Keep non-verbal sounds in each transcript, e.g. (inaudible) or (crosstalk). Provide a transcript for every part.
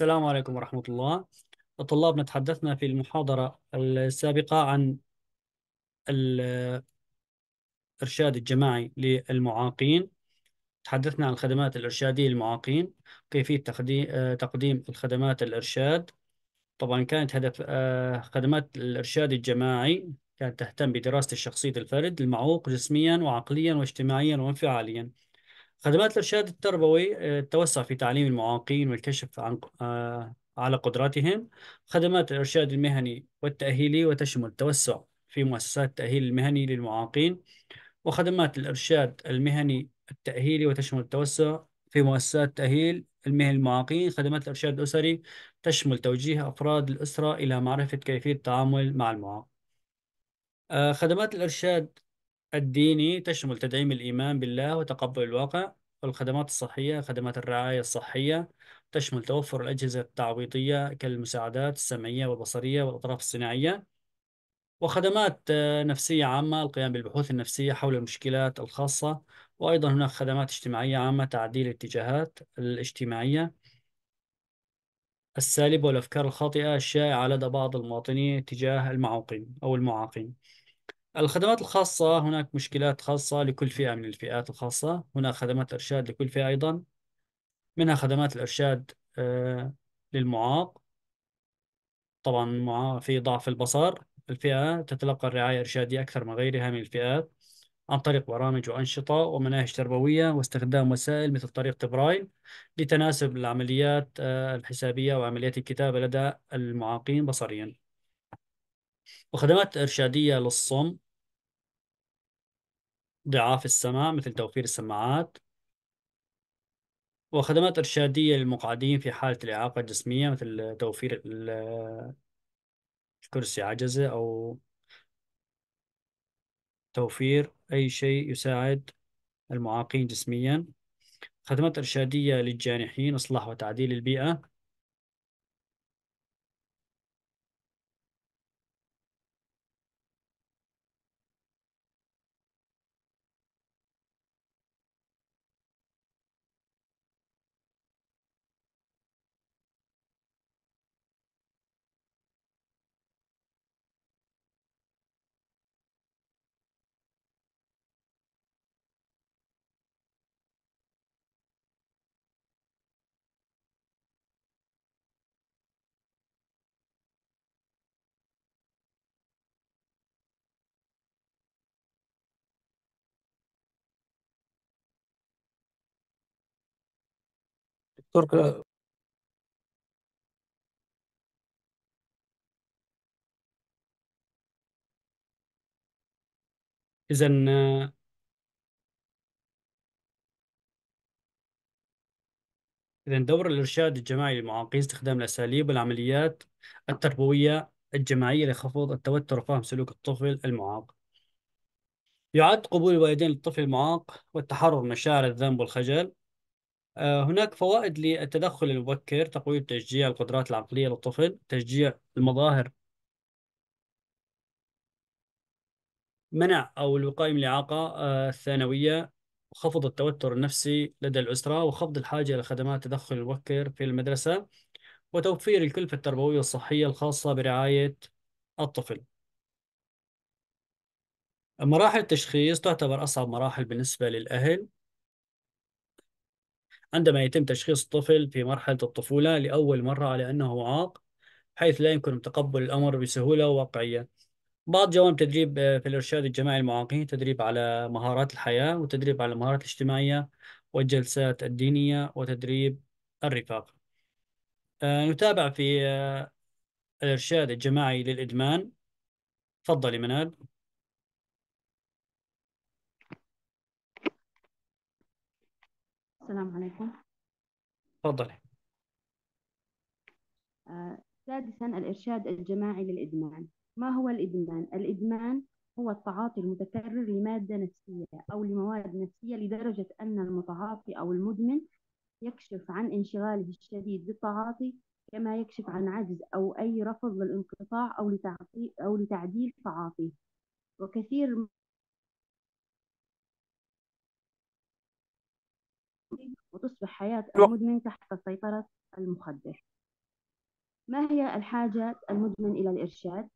السلام عليكم ورحمة الله طلابنا تحدثنا في المحاضرة السابقة عن الإرشاد الجماعي للمعاقين تحدثنا عن الخدمات الإرشادية للمعاقين كيفية آه، تقديم الخدمات الإرشاد طبعا كانت هدف آه، خدمات الإرشاد الجماعي كانت تهتم بدراسة شخصية الفرد المعوق جسميا وعقليا واجتماعيا وانفعاليا خدمات الإرشاد التربوي التوسع آه، في تعليم المعاقين والكشف عن آه، على قدراتهم خدمات الإرشاد المهني والتأهيلي وتشمل التوسع في مؤسسات التأهيل المهني للمعاقين وخدمات الإرشاد المهني التأهيلي وتشمل التوسع في مؤسسات تأهيل المهني للمعاقين خدمات الإرشاد الأسري تشمل توجيه أفراد الأسرة إلى معرفة كيفية التعامل مع المعاق آه، خدمات الإرشاد الديني تشمل تدعيم الإيمان بالله وتقبل الواقع الخدمات الصحية خدمات الرعاية الصحية تشمل توفر الأجهزة التعويضية كالمساعدات السمعية والبصرية والأطراف الصناعية وخدمات آه، نفسية عامة القيام بالبحوث النفسية حول المشكلات الخاصة وأيضا هناك خدمات اجتماعية عامة تعديل الاتجاهات الاجتماعية السالبة والأفكار الخاطئة الشائعة لدى بعض المواطنين تجاه المعوقين أو المعاقين الخدمات الخاصة هناك مشكلات خاصة لكل فئة من الفئات الخاصة هناك خدمات إرشاد لكل فئة أيضا منها خدمات الإرشاد آه، للمعاق طبعا في ضعف البصر الفئة تتلقى الرعاية الإرشادية أكثر من غيرها من الفئات عن طريق برامج وأنشطة ومناهج تربوية واستخدام وسائل مثل طريقة برايل لتناسب العمليات آه، الحسابية وعمليات الكتابة لدى المعاقين بصريا وخدمات إرشادية للصم ضعاف السمع مثل توفير السماعات وخدمات إرشادية للمقعدين في حالة الإعاقة الجسمية مثل توفير الكرسي عجزة أو توفير أي شيء يساعد المعاقين جسميا خدمات إرشادية للجانحين إصلاح وتعديل البيئة ترك آه. إذا آه. إذا دور الإرشاد الجماعي للمعاقين استخدام الأساليب والعمليات التربوية الجماعية لخفض التوتر وفهم سلوك الطفل المعاق. يعد قبول الوالدين للطفل المعاق والتحرر من مشاعر الذنب والخجل آه، هناك فوائد للتدخل المبكر تقوية تشجيع القدرات العقلية للطفل تشجيع المظاهر منع أو الوقاية من الإعاقة آه، الثانوية خفض التوتر النفسي لدى الأسرة وخفض الحاجة لخدمات التدخل المبكر في المدرسة وتوفير الكلفة التربوية الصحية الخاصة برعاية الطفل مراحل التشخيص تعتبر أصعب مراحل بالنسبة للأهل عندما يتم تشخيص الطفل في مرحلة الطفولة لأول مرة على أنه عاق حيث لا يمكن تقبل الأمر بسهولة وواقعية بعض جوانب تدريب آه، في الإرشاد الجماعي المعاقين تدريب على مهارات الحياة وتدريب على المهارات الاجتماعية والجلسات الدينية وتدريب الرفاق آه، نتابع في آه، الإرشاد الجماعي للإدمان تفضلي منال السلام عليكم تفضلي آه، سادسا الإرشاد الجماعي للإدمان ما هو الإدمان؟ الإدمان هو التعاطي المتكرر لمادة نفسية أو لمواد نفسية لدرجة أن المتعاطي أو المدمن يكشف عن انشغاله الشديد بالتعاطي كما يكشف عن عجز أو أي رفض للانقطاع أو, أو لتعديل تعاطيه وكثير وتصبح حياة المدمن تحت سيطرة المخدر ما هي الحاجة المدمن إلى الإرشاد؟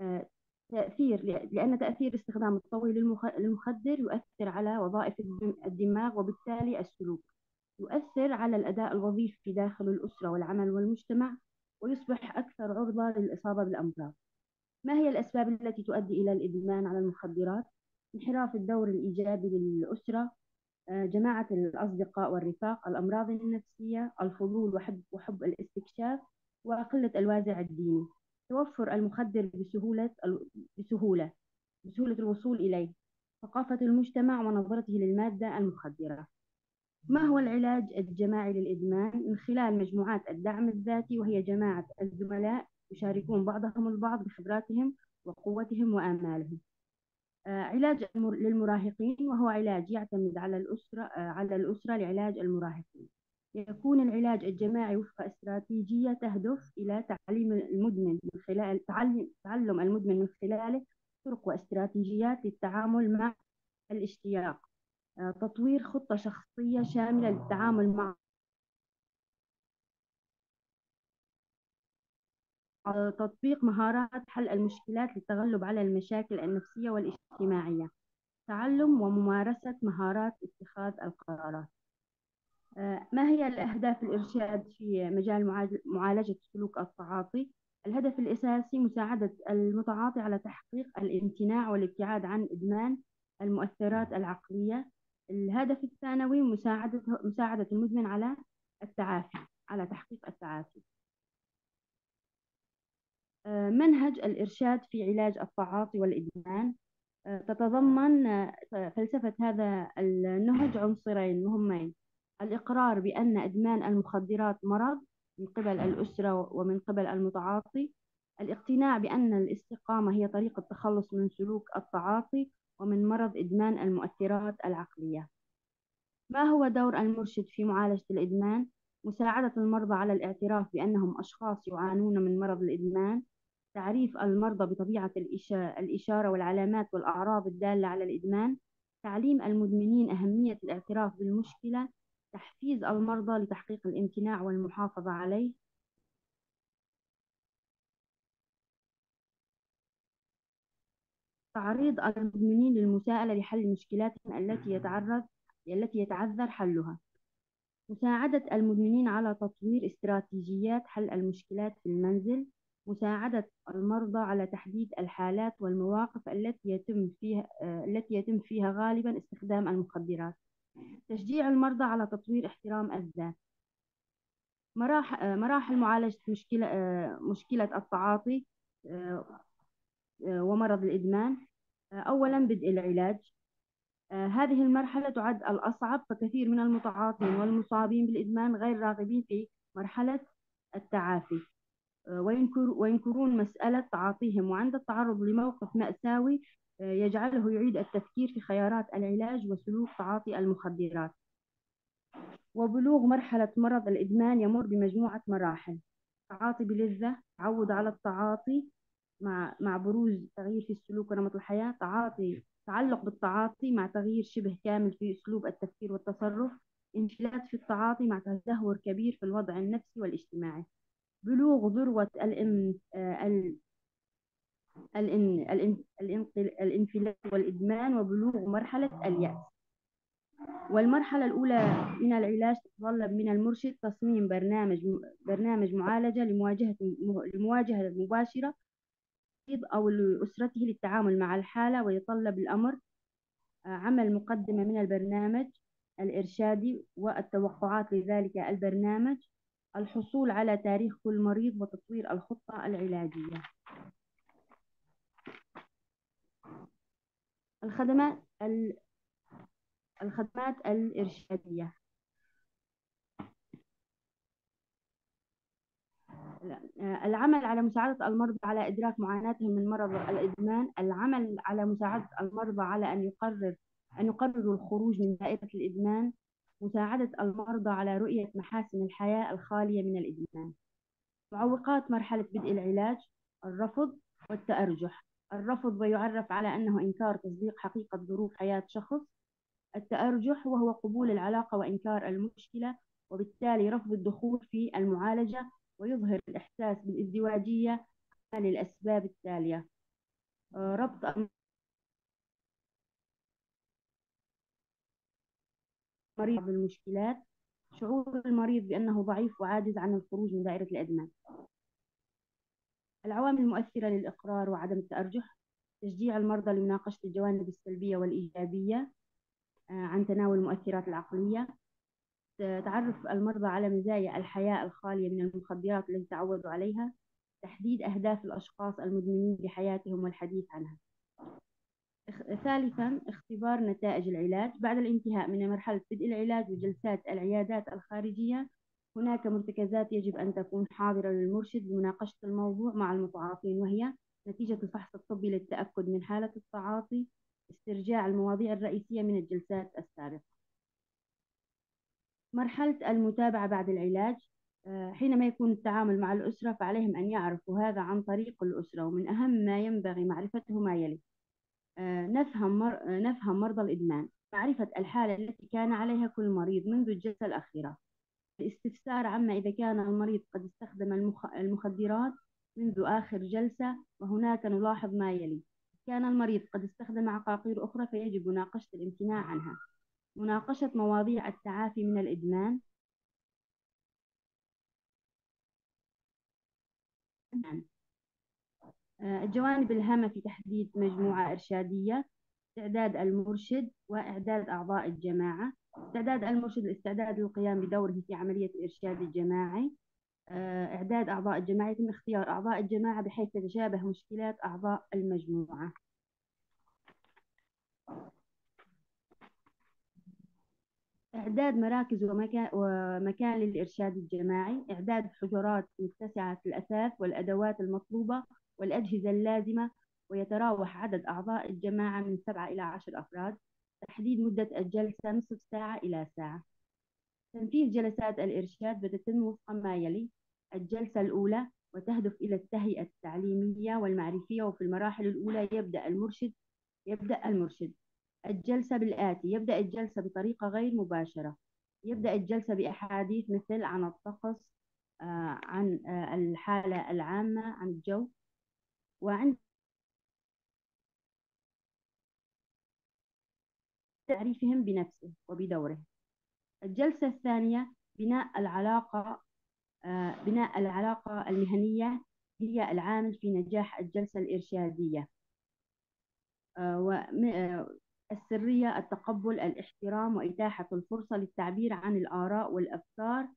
آه، تأثير لأن تأثير استخدام الطويل للمخدر يؤثر على وظائف الدماغ وبالتالي السلوك يؤثر على الأداء الوظيفي داخل الأسرة والعمل والمجتمع ويصبح أكثر عرضة للإصابة بالأمراض ما هي الأسباب التي تؤدي إلى الإدمان على المخدرات؟ انحراف الدور الإيجابي للأسرة آه، جماعة الأصدقاء والرفاق الأمراض النفسية الفضول وحب, وحب الاستكشاف وقلة الوازع الديني توفر المخدر بسهولة بسهولة بسهولة الوصول إليه ثقافة المجتمع ونظرته للمادة المخدرة ما هو العلاج الجماعي للإدمان من خلال مجموعات الدعم الذاتي وهي جماعة الزملاء يشاركون بعضهم البعض بخبراتهم وقوتهم وآمالهم آه، علاج للمراهقين وهو علاج يعتمد على الأسرة آه، على الأسرة لعلاج المراهقين يكون العلاج الجماعي وفق استراتيجية تهدف إلى تعليم المدمن من خلال تعلم المدمن من خلاله طرق واستراتيجيات للتعامل مع الاشتياق آه، تطوير خطة شخصية شاملة للتعامل مع تطبيق مهارات حل المشكلات للتغلب على المشاكل النفسية والاجتماعية تعلم وممارسة مهارات اتخاذ القرارات آه، ما هي الأهداف الإرشاد في مجال معالجة سلوك التعاطي؟ الهدف الأساسي مساعدة المتعاطي على تحقيق الامتناع والابتعاد عن إدمان المؤثرات العقلية الهدف الثانوي مساعدة مساعدة المدمن على التعافي على تحقيق التعافي آه، منهج الإرشاد في علاج التعاطي والإدمان آه، تتضمن آه، فلسفة هذا النهج عنصرين مهمين الإقرار بأن إدمان المخدرات مرض من قبل الأسرة ومن قبل المتعاطي الاقتناع بأن الاستقامة هي طريق التخلص من سلوك التعاطي ومن مرض إدمان المؤثرات العقلية ما هو دور المرشد في معالجة الإدمان؟ مساعدة المرضى على الاعتراف بأنهم أشخاص يعانون من مرض الإدمان تعريف المرضى بطبيعة الإشارة والعلامات والأعراض الدالة على الإدمان تعليم المدمنين أهمية الاعتراف بالمشكلة تحفيز المرضى لتحقيق الامتناع والمحافظة عليه تعريض المدمنين للمساءلة لحل مشكلاتهم التي يتعرض التي يتعذر حلها مساعدة المدمنين على تطوير استراتيجيات حل المشكلات في المنزل مساعدة المرضى على تحديد الحالات والمواقف التي يتم فيها آه، التي يتم فيها غالبا استخدام المخدرات تشجيع المرضى على تطوير احترام الذات مراحل آه، مراحل معالجة مشكلة آه، مشكلة التعاطي ومرض الإدمان أولا بدء العلاج هذه المرحلة تعد الأصعب فكثير من المتعاطين والمصابين بالإدمان غير راغبين في مرحلة التعافي وينكرون مسألة تعاطيهم وعند التعرض لموقف مأساوي آه، يجعله يعيد التفكير في خيارات العلاج وسلوك تعاطي المخدرات وبلوغ مرحلة مرض الإدمان يمر بمجموعة مراحل تعاطي بلذة تعود على التعاطي مع مع بروز تغيير في السلوك ونمط الحياة تعاطي تعلق بالتعاطي مع تغيير شبه كامل في أسلوب التفكير والتصرف انفلات في التعاطي مع تدهور كبير في الوضع النفسي والاجتماعي بلوغ ذروة آه، الإن... الإن... الإن... الإن... الانفلات والإدمان وبلوغ مرحلة اليأس والمرحلة الأولى من العلاج تتطلب من المرشد تصميم برنامج برنامج معالجة لمواجهة لمواجهة مباشرة أو لأسرته للتعامل مع الحالة ويتطلب الأمر آه، عمل مقدمة من البرنامج الإرشادي والتوقعات لذلك البرنامج الحصول على تاريخ كل مريض وتطوير الخطة العلاجية الخدمات ال... الخدمات الإرشادية العمل على مساعدة المرضى على إدراك معاناتهم من مرض الإدمان العمل على مساعدة المرضى على أن يقرر أن يقرروا الخروج من دائرة الإدمان مساعدة المرضى على رؤية محاسن الحياة الخالية من الإدمان معوقات مرحلة بدء العلاج الرفض والتأرجح الرفض ويعرف على أنه إنكار تصديق حقيقة ظروف حياة شخص التأرجح وهو قبول العلاقة وإنكار المشكلة وبالتالي رفض الدخول في المعالجة ويظهر الإحساس بالازدواجية للأسباب التالية آه، ربط المريض بالمشكلات المشكلات شعور المريض بأنه ضعيف وعاجز عن الخروج من دائرة الإدمان العوامل المؤثرة للإقرار وعدم التأرجح تشجيع المرضى لمناقشة الجوانب السلبية والإيجابية آه، عن تناول المؤثرات العقلية تعرف المرضى على مزايا الحياة الخالية من المخدرات التي تعودوا عليها تحديد أهداف الأشخاص المدمنين بحياتهم والحديث عنها ثالثا اختبار نتائج العلاج بعد الانتهاء من مرحلة بدء العلاج وجلسات العيادات الخارجية هناك مرتكزات يجب أن تكون حاضرة للمرشد لمناقشة الموضوع مع المتعاطين وهي نتيجة الفحص الطبي للتأكد من حالة التعاطي استرجاع المواضيع الرئيسية من الجلسات السابقة مرحلة المتابعة بعد العلاج آه، حينما يكون التعامل مع الأسرة فعليهم أن يعرفوا هذا عن طريق الأسرة ومن أهم ما ينبغي معرفته ما يلي آه، نفهم آه، نفهم مرضى الإدمان معرفة الحالة التي كان عليها كل مريض منذ الجلسة الأخيرة الاستفسار عما إذا كان المريض قد استخدم المخدرات منذ آخر جلسة وهناك نلاحظ ما يلي كان المريض قد استخدم عقاقير أخرى فيجب مناقشة الامتناع عنها مناقشة مواضيع التعافي من الإدمان الجوانب الهامة في تحديد مجموعة إرشادية استعداد المرشد وإعداد أعضاء الجماعة استعداد المرشد الاستعداد للقيام بدوره في عملية الإرشاد الجماعي آه، إعداد أعضاء الجماعة يتم اختيار أعضاء الجماعة بحيث تتشابه مشكلات أعضاء المجموعة إعداد مراكز ومكان, ومكان للإرشاد الجماعي إعداد حجرات متسعة الأثاث والأدوات المطلوبة والأجهزة اللازمة ويتراوح عدد أعضاء الجماعة من سبعة إلى عشر أفراد تحديد مدة الجلسة نصف ساعة إلى ساعة تنفيذ جلسات الإرشاد بتتم وفق ما يلي الجلسة الأولى وتهدف إلى التهيئة التعليمية والمعرفية وفي المراحل الأولى يبدأ المرشد يبدأ المرشد الجلسة بالآتي يبدأ الجلسة بطريقة غير مباشرة يبدأ الجلسة بأحاديث مثل عن الطقس آه، عن آه، الحالة العامة عن الجو وعند تعريفهم بنفسه وبدوره الجلسة الثانية بناء العلاقة آه، بناء العلاقة المهنية هي العامل في نجاح الجلسة الإرشادية آه، آه، السرية التقبل الاحترام وإتاحة الفرصة للتعبير عن الآراء والأفكار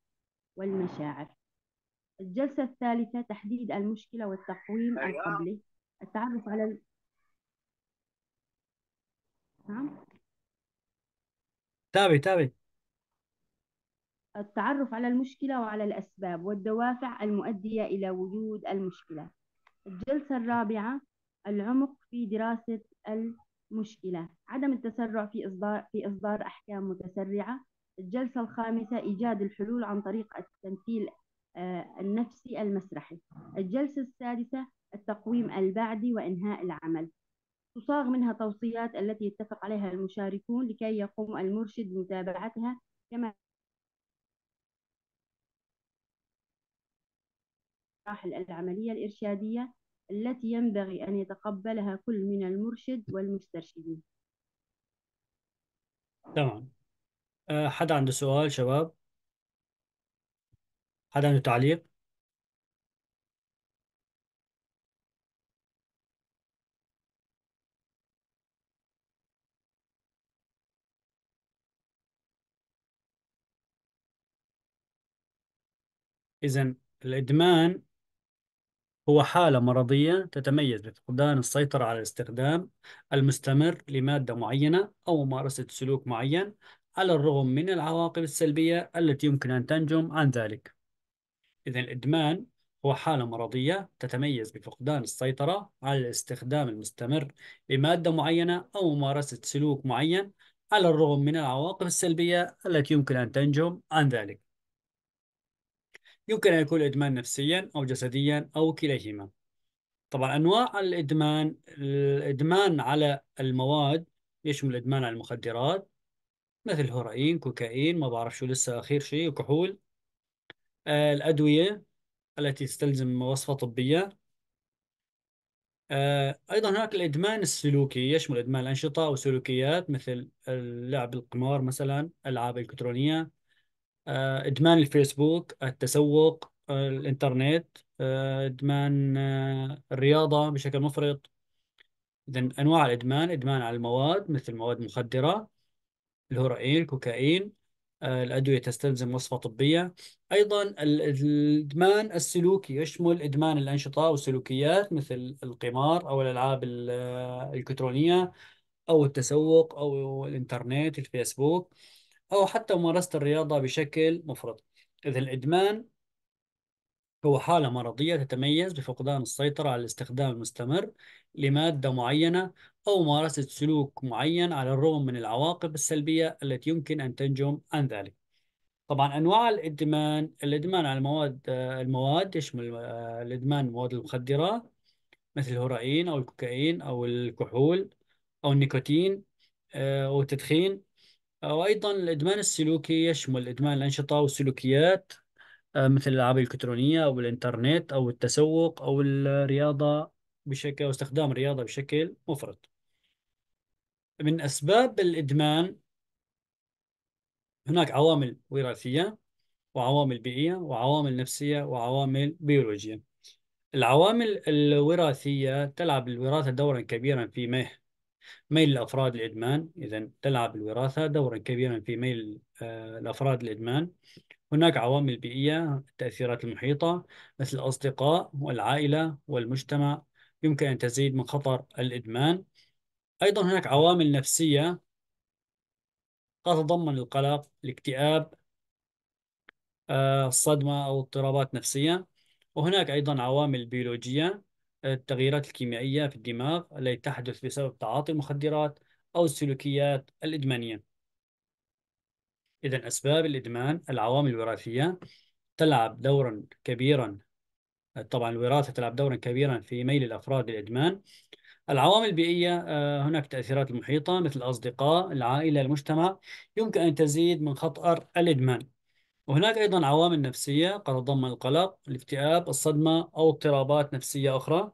والمشاعر الجلسة الثالثة تحديد المشكلة والتقويم أيوة. القبلي التعرف على ال... نعم تابع تابع التعرف على المشكلة وعلى الأسباب والدوافع المؤدية إلى وجود المشكلة الجلسة الرابعة العمق في دراسة المشكلة عدم التسرع في إصدار, في إصدار أحكام متسرعة الجلسة الخامسة إيجاد الحلول عن طريق التمثيل آه، النفسي المسرحي الجلسة السادسة التقويم البعدي وإنهاء العمل تصاغ منها توصيات التي يتفق عليها المشاركون لكي يقوم المرشد بمتابعتها كما مراحل العملية الإرشادية التي ينبغي أن يتقبلها كل من المرشد والمسترشدين تمام آه، حد عنده سؤال شباب حد عنده تعليق إذا الإدمان هو حالة مرضية تتميز بفقدان السيطرة على الاستخدام المستمر لمادة معينة أو ممارسة سلوك معين على الرغم من العواقب السلبية التي يمكن أن تنجم عن ذلك إذا الإدمان هو حالة مرضية تتميز بفقدان السيطرة على الاستخدام المستمر لمادة معينة أو ممارسة سلوك معين على الرغم من العواقب السلبية التي يمكن أن تنجم عن ذلك. يمكن أن يكون الإدمان نفسيا أو جسديا أو كليهما. طبعا أنواع الإدمان الإدمان على المواد يشمل الإدمان على المخدرات مثل هورايين، كوكايين، ما بعرف شو لسه أخير شيء وكحول آه، الأدوية التي تستلزم وصفة طبية آه، أيضا هناك الإدمان السلوكي يشمل إدمان الأنشطة أو سلوكيات مثل لعب القمار مثلا ألعاب إلكترونية آه، إدمان الفيسبوك التسوق الإنترنت إدمان الرياضة بشكل مفرط إذا أنواع الإدمان إدمان على المواد مثل مواد مخدرة الهرائين الكوكايين آه، الأدوية تستلزم وصفة طبية أيضا الإدمان السلوكي يشمل إدمان الأنشطة والسلوكيات مثل القمار أو الألعاب الإلكترونية أو التسوق أو الإنترنت الفيسبوك أو حتى ممارسة الرياضة بشكل مفرط إذا الإدمان هو حالة مرضية تتميز بفقدان السيطرة على الاستخدام المستمر لمادة معينة أو ممارسة سلوك معين على الرغم من العواقب السلبية التي يمكن أن تنجم عن ذلك. طبعا أنواع الإدمان، الإدمان على المواد المواد يشمل الإدمان مواد المخدرة مثل الهيروين أو الكوكايين أو الكحول أو النيكوتين أو آه، التدخين وأيضا الإدمان السلوكي يشمل إدمان الأنشطة والسلوكيات مثل الالعاب الالكترونيه او الانترنت او التسوق او الرياضه بشكل او استخدام الرياضه بشكل مفرط. من اسباب الادمان هناك عوامل وراثيه وعوامل بيئيه وعوامل نفسيه وعوامل بيولوجيه. العوامل الوراثيه تلعب الوراثه دورا كبيرا في مه ميل الافراد للادمان، اذا تلعب الوراثه دورا كبيرا في ميل آه، الافراد للادمان. هناك عوامل بيئية التأثيرات المحيطة مثل الأصدقاء والعائلة والمجتمع يمكن أن تزيد من خطر الإدمان أيضا هناك عوامل نفسية تتضمن القلق الاكتئاب آه، الصدمة أو اضطرابات نفسية وهناك أيضا عوامل بيولوجية آه، التغييرات الكيميائية في الدماغ التي تحدث بسبب تعاطي المخدرات أو السلوكيات الإدمانية إذا أسباب الإدمان العوامل الوراثية تلعب دورا كبيرا طبعا الوراثة تلعب دورا كبيرا في ميل الأفراد للإدمان العوامل البيئية آه، هناك تأثيرات المحيطة مثل الأصدقاء العائلة المجتمع يمكن أن تزيد من خطر الإدمان وهناك أيضا عوامل نفسية قد تضمن القلق الاكتئاب الصدمة أو اضطرابات نفسية أخرى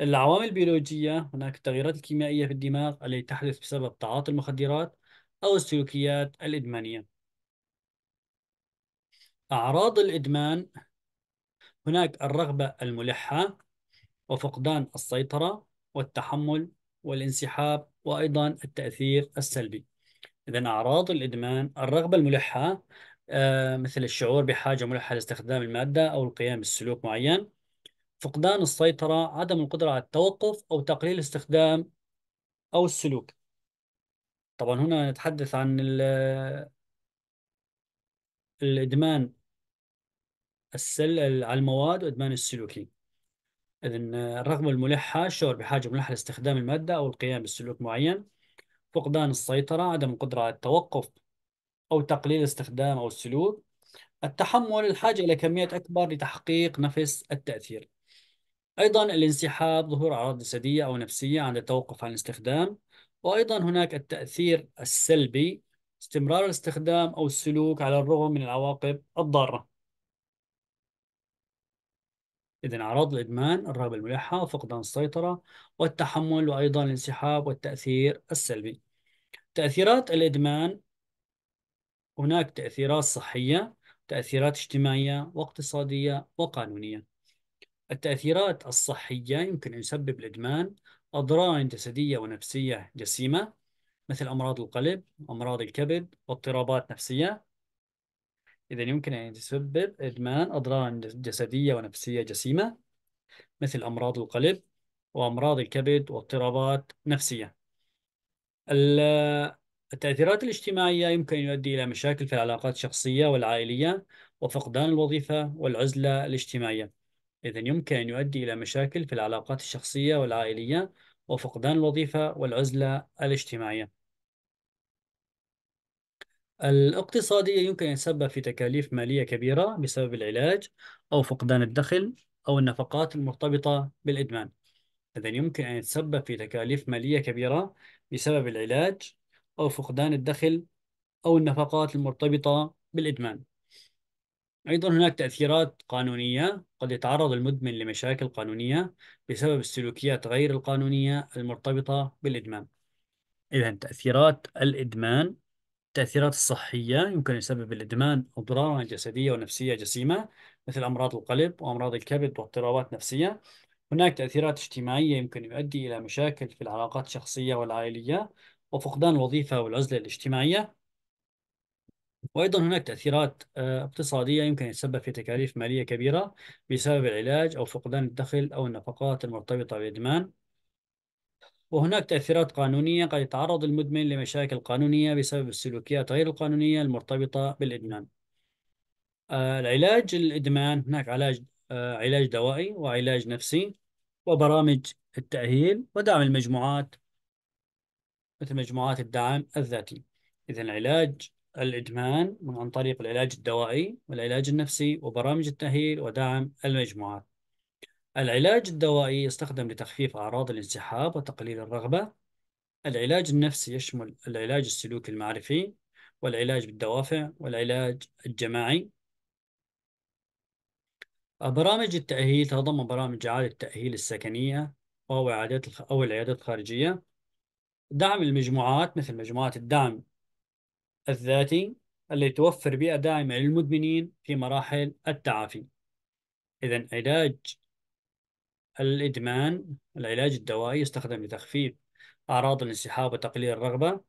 العوامل البيولوجية هناك التغييرات الكيميائية في الدماغ التي تحدث بسبب تعاطي المخدرات أو السلوكيات الإدمانية أعراض الإدمان هناك الرغبة الملحة وفقدان السيطرة والتحمل والانسحاب وأيضا التأثير السلبي إذا أعراض الإدمان الرغبة الملحة آه، مثل الشعور بحاجة ملحة لاستخدام المادة أو القيام بسلوك معين فقدان السيطرة عدم القدرة على التوقف أو تقليل استخدام أو السلوك طبعا هنا نتحدث عن الإدمان السل على المواد وإدمان السلوكي إذا الرغبة الملحة الشعور بحاجة ملحة لاستخدام المادة أو القيام بسلوك معين فقدان السيطرة عدم القدرة على التوقف أو تقليل استخدام أو السلوك التحمل الحاجة إلى كميات أكبر لتحقيق نفس التأثير أيضا الانسحاب ظهور أعراض جسدية أو نفسية عند التوقف عن الاستخدام وأيضا هناك التأثير السلبي استمرار الاستخدام أو السلوك على الرغم من العواقب الضارة إذا أعراض الإدمان الرغبة الملحة فقدان السيطرة والتحمل وأيضا الانسحاب والتأثير السلبي تأثيرات الإدمان هناك تأثيرات صحية تأثيرات اجتماعية واقتصادية وقانونية التأثيرات الصحية يمكن أن يسبب الإدمان أضرار جسدية ونفسية جسيمة مثل أمراض القلب أمراض الكبد واضطرابات نفسية إذا يمكن أن يتسبب إدمان أضرار جسدية ونفسية جسيمة مثل أمراض القلب وأمراض الكبد واضطرابات نفسية التأثيرات الاجتماعية يمكن أن يؤدي إلى مشاكل في العلاقات الشخصية والعائلية وفقدان الوظيفة والعزلة الاجتماعية إذا يمكن أن يؤدي إلى مشاكل في العلاقات الشخصية والعائلية وفقدان الوظيفة والعزلة الاجتماعية. الاقتصادية يمكن أن يتسبب في تكاليف مالية كبيرة بسبب العلاج أو فقدان الدخل أو النفقات المرتبطة بالإدمان. إذا يمكن أن يتسبب في تكاليف مالية كبيرة بسبب العلاج أو فقدان الدخل أو النفقات المرتبطة بالإدمان. أيضا هناك تأثيرات قانونية قد يتعرض المدمن لمشاكل قانونية بسبب السلوكيات غير القانونية المرتبطة بالإدمان إذا تأثيرات الإدمان التأثيرات الصحية يمكن يسبب الإدمان أضرارا جسدية ونفسية جسيمة مثل أمراض القلب وأمراض الكبد واضطرابات نفسية هناك تأثيرات اجتماعية يمكن يؤدي إلى مشاكل في العلاقات الشخصية والعائلية وفقدان الوظيفة والعزلة الاجتماعية وأيضا هناك تأثيرات آه، اقتصادية يمكن يتسبب في تكاليف مالية كبيرة بسبب العلاج أو فقدان الدخل أو النفقات المرتبطة بالإدمان وهناك تأثيرات قانونية قد يتعرض المدمن لمشاكل قانونية بسبب السلوكيات غير القانونية المرتبطة بالإدمان آه، العلاج الإدمان هناك علاج آه، علاج دوائي وعلاج نفسي وبرامج التأهيل ودعم المجموعات مثل مجموعات الدعم الذاتي إذا العلاج الإدمان من عن طريق العلاج الدوائي والعلاج النفسي وبرامج التأهيل ودعم المجموعات العلاج الدوائي يستخدم لتخفيف أعراض الانسحاب وتقليل الرغبة العلاج النفسي يشمل العلاج السلوكي المعرفي والعلاج بالدوافع والعلاج الجماعي برامج التأهيل تضم برامج إعادة التأهيل السكنية أو أو العيادات الخارجية دعم المجموعات مثل مجموعات الدعم الذاتي اللي توفر بيئة داعمة للمدمنين في مراحل التعافي إذا علاج الإدمان العلاج الدوائي يستخدم لتخفيف أعراض الانسحاب وتقليل الرغبة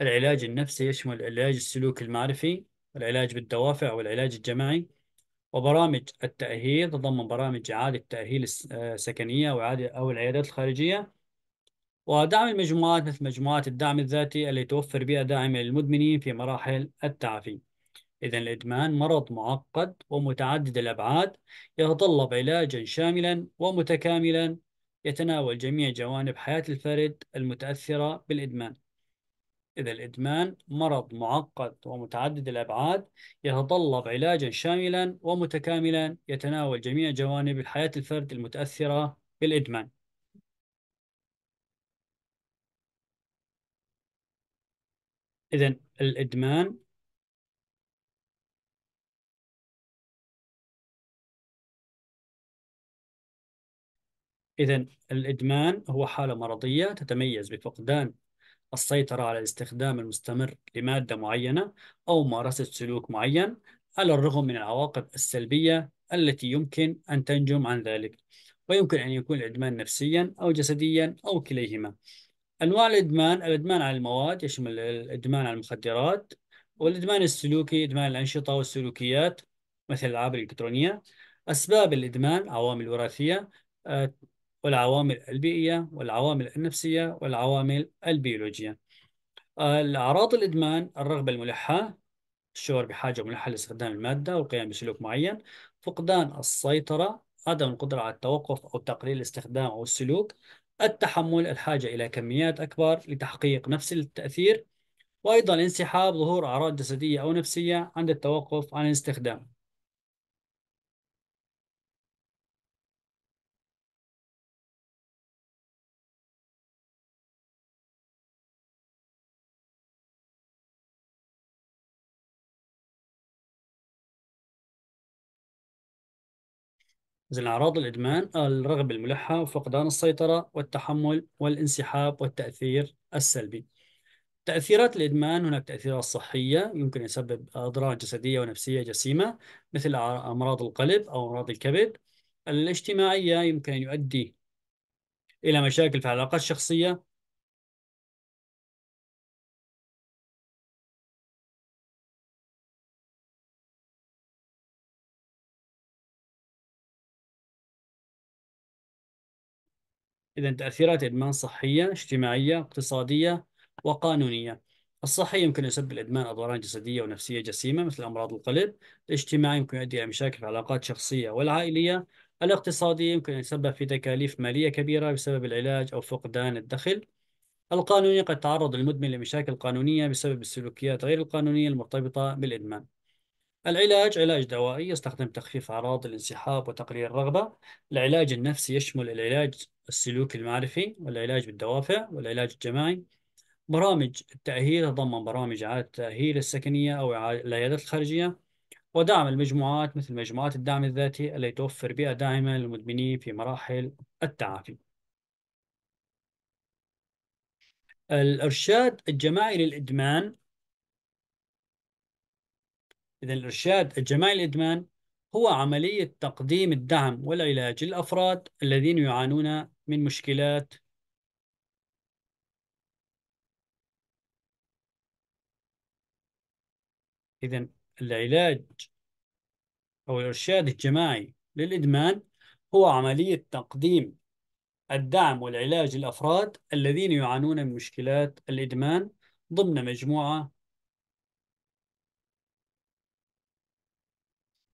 العلاج النفسي يشمل العلاج السلوكي المعرفي العلاج بالدوافع والعلاج الجماعي وبرامج التأهيل تضمن برامج إعادة تأهيل السكنية آه، أو العيادات الخارجية ودعم المجموعات مثل مجموعات الدعم الذاتي التي توفر بيئة داعمة للمدمنين في مراحل التعافي إذا الإدمان مرض معقد ومتعدد الأبعاد يتطلب علاجا شاملا ومتكاملا يتناول جميع جوانب حياة الفرد المتأثرة بالإدمان إذا الإدمان مرض معقد ومتعدد الأبعاد يتطلب علاجا شاملا ومتكاملا يتناول جميع جوانب حياة الفرد المتأثرة بالإدمان إذا الإدمان إذا الإدمان هو حالة مرضية تتميز بفقدان السيطرة على الاستخدام المستمر لمادة معينة أو ممارسة سلوك معين على الرغم من العواقب السلبية التي يمكن أن تنجم عن ذلك ويمكن أن يكون الإدمان نفسيا أو جسديا أو كليهما انواع الادمان الادمان على المواد يشمل الادمان على المخدرات والادمان السلوكي ادمان الانشطه والسلوكيات مثل الالعاب الالكترونيه اسباب الادمان عوامل وراثيه آه، والعوامل البيئيه والعوامل النفسيه والعوامل البيولوجيه آه، الاعراض الادمان الرغبه الملحه الشعور بحاجه ملحه لاستخدام الماده والقيام بسلوك معين فقدان السيطره عدم القدره على التوقف او تقليل الاستخدام او السلوك التحمل الحاجة إلى كميات أكبر لتحقيق نفس التأثير وأيضا الانسحاب ظهور أعراض جسدية أو نفسية عند التوقف عن الاستخدام إذا أعراض الإدمان الرغبة الملحة وفقدان السيطرة والتحمل والانسحاب والتأثير السلبي تأثيرات الإدمان هناك تأثيرات صحية يمكن يسبب أضرار جسدية ونفسية جسيمة مثل أمراض القلب أو أمراض الكبد الاجتماعية يمكن أن يؤدي إلى مشاكل في العلاقات الشخصية إذا تأثيرات الإدمان صحية اجتماعية اقتصادية وقانونية الصحي يمكن يسبب الإدمان أضرارا جسدية ونفسية جسيمة مثل أمراض القلب الاجتماعي يمكن يؤدي إلى مشاكل في العلاقات الشخصية والعائلية الاقتصادي يمكن أن يتسبب في تكاليف مالية كبيرة بسبب العلاج أو فقدان الدخل القانوني قد تعرض المدمن لمشاكل قانونية بسبب السلوكيات غير القانونية المرتبطة بالإدمان العلاج علاج دوائي يستخدم تخفيف أعراض الانسحاب وتقليل الرغبة العلاج النفسي يشمل العلاج السلوك المعرفي والعلاج بالدوافع والعلاج الجماعي برامج التأهيل تتضمن برامج إعادة التأهيل السكنية أو العيادات الخارجية ودعم المجموعات مثل مجموعات الدعم الذاتي التي توفر بيئة داعمة للمدمنين في مراحل التعافي الإرشاد الجماعي للإدمان إذا الإرشاد الجماعي للإدمان هو عملية تقديم الدعم والعلاج للأفراد الذين يعانون من مشكلات إذا العلاج أو الإرشاد الجماعي للإدمان هو عملية تقديم الدعم والعلاج للأفراد الذين يعانون من مشكلات الإدمان ضمن مجموعة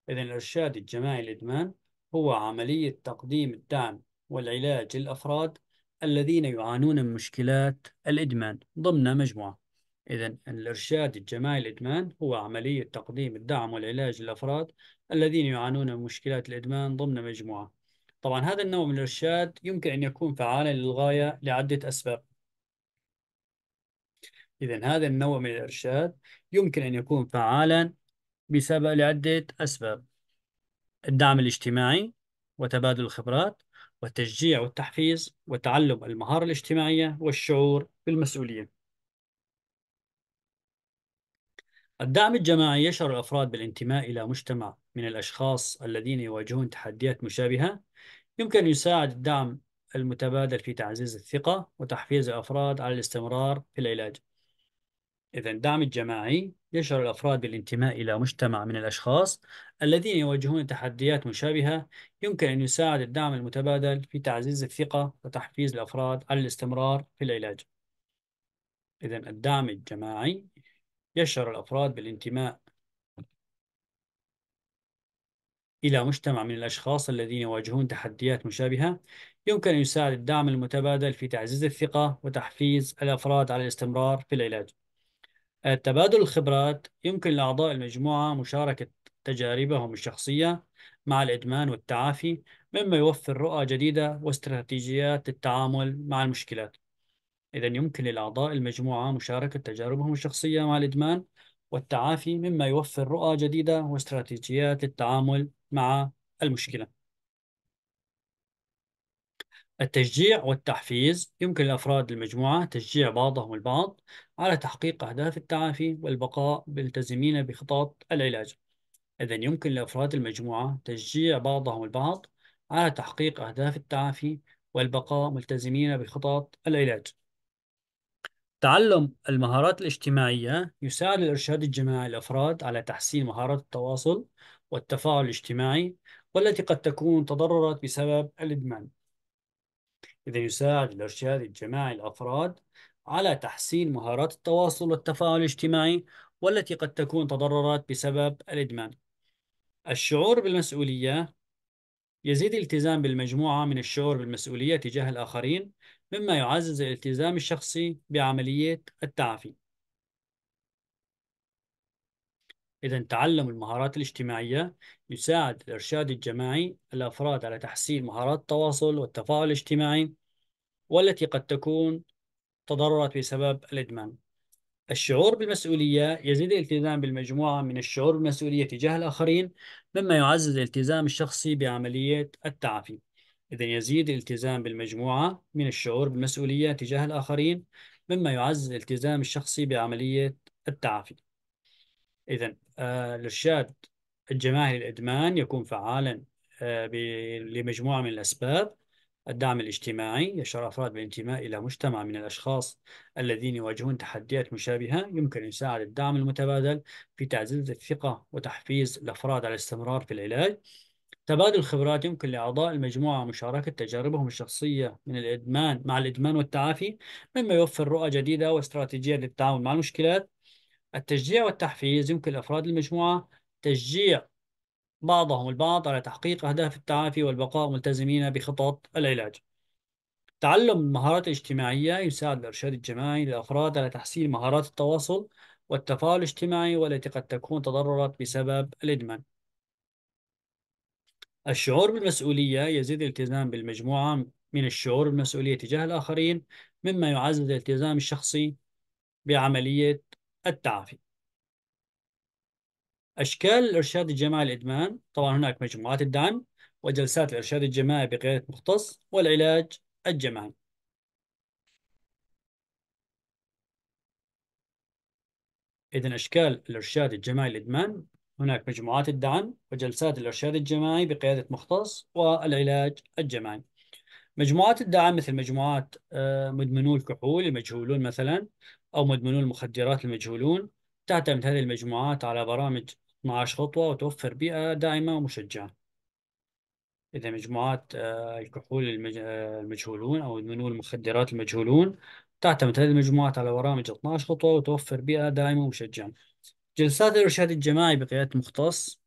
إذا الإرشاد الجماعي للإدمان هو عملية تقديم الدعم والعلاج للأفراد الذين يعانون من مشكلات الإدمان ضمن مجموعة إذا الإرشاد الجماعي للإدمان هو عملية تقديم الدعم والعلاج للأفراد الذين يعانون من مشكلات الإدمان ضمن مجموعة طبعا هذا النوع من الإرشاد يمكن أن يكون فعالا للغاية لعدة أسباب إذا هذا النوع من الإرشاد يمكن أن يكون فعالا بسبب لعدة أسباب الدعم الاجتماعي وتبادل الخبرات والتشجيع والتحفيز وتعلم المهارة الاجتماعية والشعور بالمسؤولية. الدعم الجماعي يشعر الأفراد بالانتماء إلى مجتمع من الأشخاص الذين يواجهون تحديات مشابهة. يمكن أن يساعد الدعم المتبادل في تعزيز الثقة وتحفيز الأفراد على الاستمرار في العلاج. إذا الدعم الجماعي يشعر الأفراد بالانتماء إلى مجتمع من الأشخاص الذين يواجهون تحديات مشابهة يمكن أن يساعد الدعم المتبادل في تعزيز الثقة وتحفيز الأفراد على الاستمرار في العلاج إذا الدعم الجماعي يشعر الأفراد بالانتماء إلى مجتمع من الأشخاص الذين يواجهون تحديات مشابهة يمكن أن يساعد الدعم المتبادل في تعزيز الثقة وتحفيز الأفراد على الاستمرار في العلاج تبادل الخبرات يمكن لأعضاء المجموعة مشاركة تجاربهم الشخصية مع الإدمان والتعافي مما يوفر رؤى جديدة واستراتيجيات التعامل مع المشكلات إذا يمكن لأعضاء المجموعة مشاركة تجاربهم الشخصية مع الإدمان والتعافي مما يوفر رؤى جديدة واستراتيجيات التعامل مع المشكلة التشجيع والتحفيز يمكن لأفراد المجموعة تشجيع بعضهم البعض على تحقيق أهداف التعافي والبقاء ملتزمين بخطط العلاج إذا يمكن لأفراد المجموعة تشجيع بعضهم البعض على تحقيق أهداف التعافي والبقاء ملتزمين بخطط العلاج تعلم المهارات الاجتماعية يساعد الإرشاد الجماعي للأفراد على تحسين مهارات التواصل والتفاعل الاجتماعي والتي قد تكون تضررت بسبب الإدمان إذا يساعد الإرشاد الجماعي للأفراد على تحسين مهارات التواصل والتفاعل الاجتماعي والتي قد تكون تضررت بسبب الإدمان. الشعور بالمسؤولية يزيد الالتزام بالمجموعة من الشعور بالمسؤولية تجاه الآخرين، مما يعزز الالتزام الشخصي بعملية التعافي. إذا تعلم المهارات الاجتماعية يساعد الإرشاد الجماعي الأفراد على تحسين مهارات التواصل والتفاعل الاجتماعي والتي قد تكون تضررت بسبب الإدمان الشعور بالمسؤولية يزيد الالتزام بالمجموعة من الشعور بالمسؤولية تجاه الآخرين مما يعزز الالتزام الشخصي بعملية التعافي إذا يزيد الالتزام بالمجموعة من الشعور بالمسؤولية تجاه الآخرين مما يعزز الالتزام الشخصي بعملية التعافي إذا آه، الإرشاد الجماعي للإدمان يكون فعالا آه، لمجموعة من الأسباب الدعم الاجتماعي يشعر أفراد بالانتماء إلى مجتمع من الأشخاص الذين يواجهون تحديات مشابهة يمكن أن يساعد الدعم المتبادل في تعزيز الثقة وتحفيز الأفراد على الاستمرار في العلاج تبادل الخبرات يمكن لأعضاء المجموعة مشاركة تجاربهم الشخصية من الإدمان مع الإدمان والتعافي مما يوفر رؤى جديدة واستراتيجية للتعامل مع المشكلات التشجيع والتحفيز يمكن لأفراد المجموعة تشجيع بعضهم البعض على تحقيق أهداف التعافي والبقاء ملتزمين بخطط العلاج. تعلم المهارات الاجتماعية يساعد الإرشاد الجماعي للأفراد على تحسين مهارات التواصل والتفاعل الاجتماعي والتي قد تكون تضررت بسبب الإدمان. الشعور بالمسؤولية يزيد الالتزام بالمجموعة من الشعور بالمسؤولية تجاه الآخرين مما يعزز الالتزام الشخصي بعملية التعافي أشكال الإرشاد الجماعي للإدمان طبعا هناك مجموعات الدعم وجلسات الإرشاد الجماعي بقيادة مختص والعلاج الجماعي إذا أشكال الإرشاد الجماعي للإدمان هناك مجموعات الدعم وجلسات الإرشاد الجماعي بقيادة مختص والعلاج الجماعي مجموعات الدعم مثل مجموعات آه، مدمنو الكحول المجهولون مثلا أو مدمنو المخدرات المجهولون تعتمد هذه المجموعات على برامج 12 خطوة وتوفر بيئة داعمة ومشجعة إذا مجموعات آه، الكحول آه، المجهولون أو يدمنون المخدرات المجهولون تعتمد هذه المجموعات على برامج 12 خطوة وتوفر بيئة داعمة ومشجعة جلسات الإرشاد الجماعي بقيادة مختص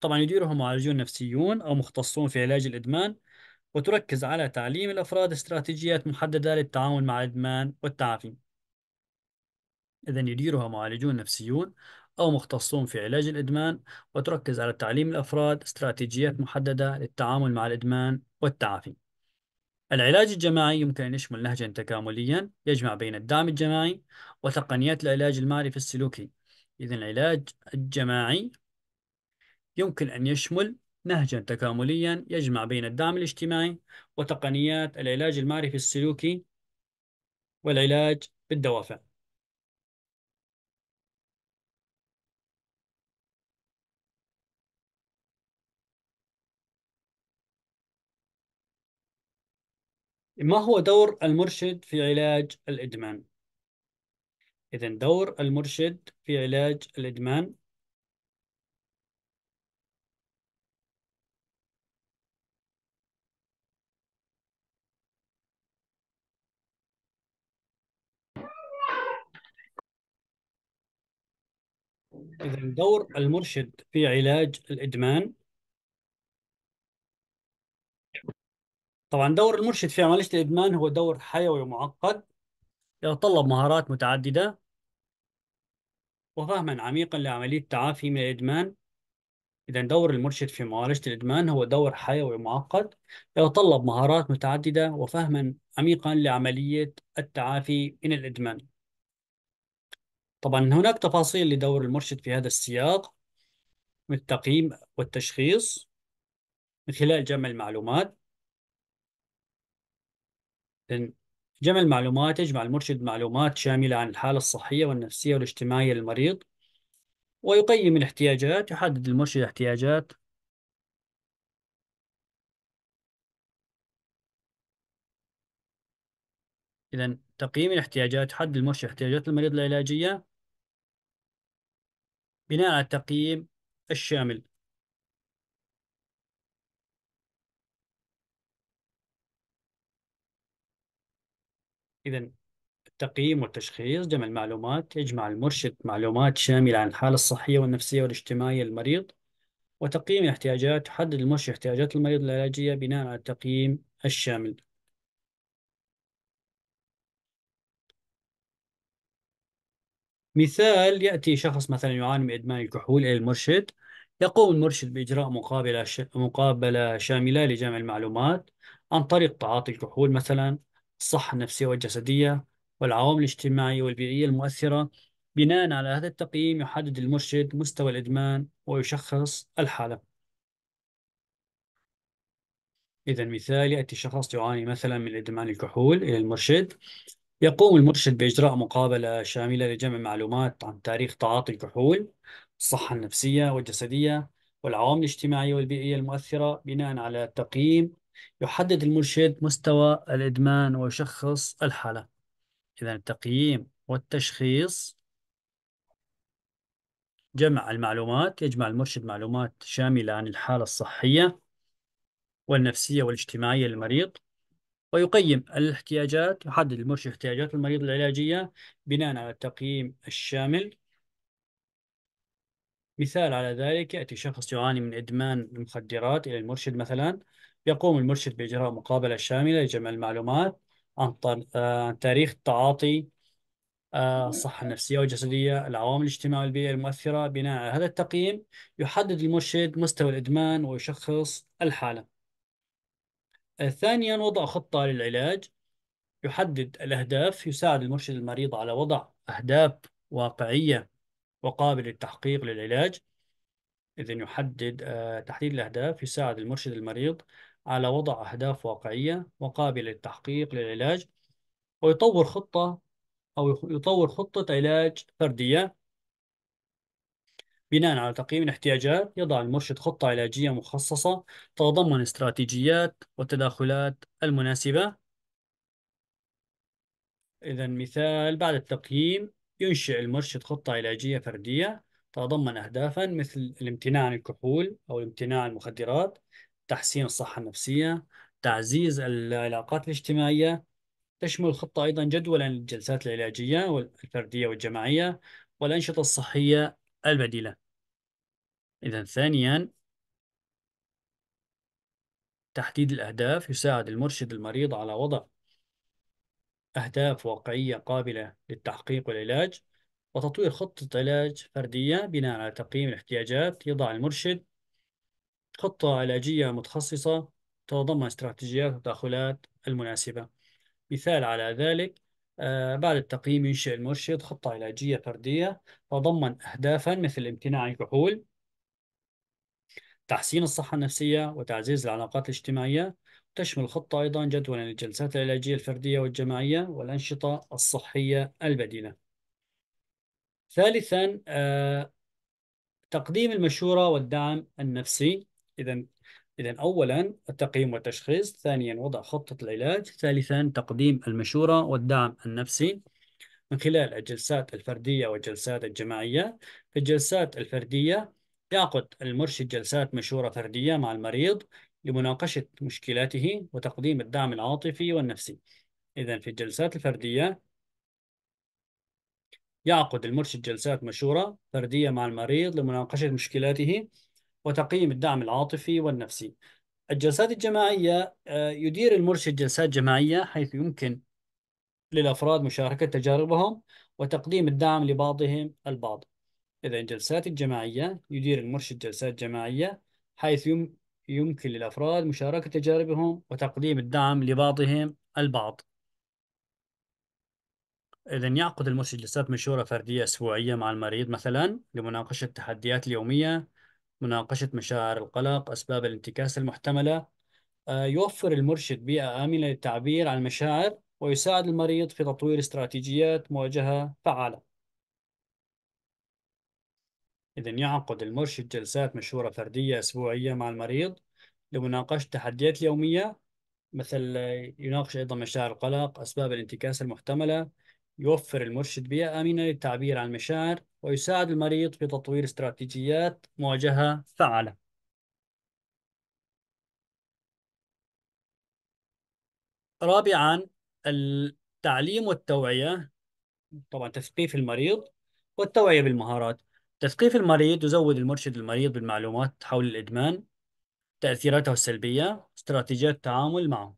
طبعا يديرها معالجون نفسيون أو مختصون في علاج الإدمان وتركز على تعليم الأفراد استراتيجيات محددة للتعامل مع الإدمان والتعافي إذا يديرها معالجون نفسيون أو مختصون في علاج الإدمان وتركز على تعليم الأفراد استراتيجيات محددة للتعامل مع الإدمان والتعافي العلاج الجماعي يمكن أن يشمل نهجا تكامليا يجمع بين الدعم الجماعي وتقنيات العلاج المعرفي السلوكي إذا العلاج الجماعي يمكن أن يشمل نهجا تكامليا يجمع بين الدعم الاجتماعي وتقنيات العلاج المعرفي السلوكي والعلاج بالدوافع ما هو دور المرشد في علاج الإدمان؟ إذا دور المرشد في علاج الإدمان إذا دور المرشد في علاج الإدمان طبعا دور المرشد في عملية الإدمان هو دور حيوي ومعقد يتطلب مهارات متعددة وفهما عميقا لعملية التعافي من الإدمان إذا دور المرشد في معالجة الإدمان هو دور حيوي معقد يتطلب مهارات متعددة وفهما عميقا لعملية التعافي من الإدمان طبعا هناك تفاصيل لدور المرشد في هذا السياق من التقييم والتشخيص من خلال جمع المعلومات جمع المعلومات يجمع المرشد معلومات شاملة عن الحالة الصحية والنفسية والاجتماعية للمريض ويقيم الاحتياجات يحدد المرشد احتياجات إذا تقييم الاحتياجات حد المرشد احتياجات المريض العلاجية بناء على التقييم الشامل إذا التقييم والتشخيص جمع المعلومات يجمع المرشد معلومات شاملة عن الحالة الصحية والنفسية والاجتماعية للمريض وتقييم الاحتياجات تحدد المرشد احتياجات المريض العلاجية بناء على التقييم الشامل مثال يأتي شخص مثلا يعاني من إدمان الكحول إلى المرشد يقوم المرشد بإجراء مقابلة مقابلة شاملة لجمع المعلومات عن طريق تعاطي الكحول مثلا الصحة النفسية والجسدية والعوامل الاجتماعية والبيئية المؤثرة بناء على هذا التقييم يحدد المرشد مستوى الإدمان ويشخص الحالة إذا مثال يأتي شخص يعاني مثلا من إدمان الكحول إلى المرشد يقوم المرشد بإجراء مقابلة شاملة لجمع معلومات عن تاريخ تعاطي الكحول الصحة النفسية والجسدية والعوامل الاجتماعية والبيئية المؤثرة بناء على تقييم يحدد المرشد مستوى الإدمان ويشخص الحالة إذا التقييم والتشخيص جمع المعلومات يجمع المرشد معلومات شاملة عن الحالة الصحية والنفسية والاجتماعية للمريض ويقيم الاحتياجات يحدد المرشد احتياجات المريض العلاجية بناء على التقييم الشامل مثال على ذلك يأتي شخص يعاني من إدمان المخدرات إلى المرشد مثلا يقوم المرشد بإجراء مقابلة شاملة لجمع المعلومات عن آه، تاريخ التعاطي آه، الصحة النفسية والجسدية العوامل الاجتماعية والبيئة المؤثرة بناء على هذا التقييم يحدد المرشد مستوى الإدمان ويشخص الحالة ثانيا وضع خطة للعلاج يحدد الأهداف يساعد المرشد المريض على وضع أهداف واقعية وقابلة للتحقيق للعلاج إذن يحدد آه، تحديد الأهداف يساعد المرشد المريض على وضع أهداف واقعية وقابلة للتحقيق للعلاج ويطور خطة أو يطور خطة علاج فردية بناء على تقييم الاحتياجات يضع المرشد خطة علاجية مخصصة تتضمن استراتيجيات والتداخلات المناسبة إذا مثال بعد التقييم ينشئ المرشد خطة علاجية فردية تتضمن أهدافا مثل الامتناع عن الكحول أو الامتناع عن المخدرات تحسين الصحة النفسية تعزيز العلاقات الاجتماعية تشمل الخطة أيضا جدولا للجلسات العلاجية والفردية والجماعية والأنشطة الصحية البديلة إذا ثانيا تحديد الأهداف يساعد المرشد المريض على وضع أهداف واقعية قابلة للتحقيق والعلاج وتطوير خطة علاج فردية بناء على تقييم الاحتياجات يضع المرشد خطة علاجية متخصصة تتضمن استراتيجيات وتداخلات المناسبة مثال على ذلك آه، بعد التقييم ينشئ المرشد خطة علاجية فردية تتضمن أهدافا مثل امتناع الكحول تحسين الصحة النفسية وتعزيز العلاقات الاجتماعية تشمل الخطة أيضا جدولا للجلسات العلاجية الفردية والجماعية والأنشطة الصحية البديلة ثالثا آه، تقديم المشورة والدعم النفسي إذا إذا أولا التقييم والتشخيص، ثانيا وضع خطة العلاج، ثالثا تقديم المشورة والدعم النفسي من خلال الجلسات الفردية والجلسات الجماعية. في الجلسات الفردية يعقد المرشد جلسات مشورة فردية مع المريض لمناقشة مشكلاته وتقديم الدعم العاطفي والنفسي. إذا في الجلسات الفردية يعقد المرشد جلسات مشورة فردية مع المريض لمناقشة مشكلاته وتقييم الدعم العاطفي والنفسي الجلسات الجماعية آه، يدير المرشد جلسات جماعية حيث يمكن للأفراد مشاركة تجاربهم وتقديم الدعم لبعضهم البعض إذا الجلسات الجماعية يدير المرشد جلسات جماعية حيث يمكن للأفراد مشاركة تجاربهم وتقديم الدعم لبعضهم البعض إذا يعقد المرشد جلسات مشورة فردية أسبوعية مع المريض مثلا لمناقشة التحديات اليومية مناقشة مشاعر القلق أسباب الانتكاس المحتملة آه، يوفر المرشد بيئة آمنة للتعبير عن المشاعر ويساعد المريض في تطوير استراتيجيات مواجهة فعالة إذا يعقد المرشد جلسات مشورة فردية أسبوعية مع المريض لمناقشة التحديات اليومية مثل يناقش أيضا مشاعر القلق أسباب الانتكاس المحتملة يوفر المرشد بيئة آمنة للتعبير عن المشاعر ويساعد المريض في تطوير استراتيجيات مواجهة فعالة رابعا التعليم والتوعية طبعا تثقيف المريض والتوعية بالمهارات تثقيف المريض يزود المرشد المريض بالمعلومات حول الإدمان تأثيراته السلبية استراتيجيات التعامل معه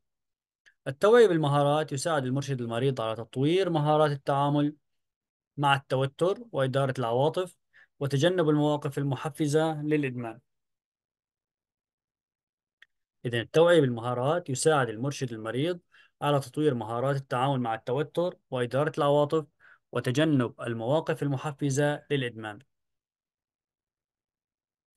التوعية بالمهارات يساعد المرشد المريض على تطوير مهارات التعامل مع التوتر وإدارة العواطف وتجنب المواقف المحفزة للإدمان إذا التوعية بالمهارات يساعد المرشد المريض على تطوير مهارات التعامل مع التوتر وإدارة العواطف وتجنب المواقف المحفزة للإدمان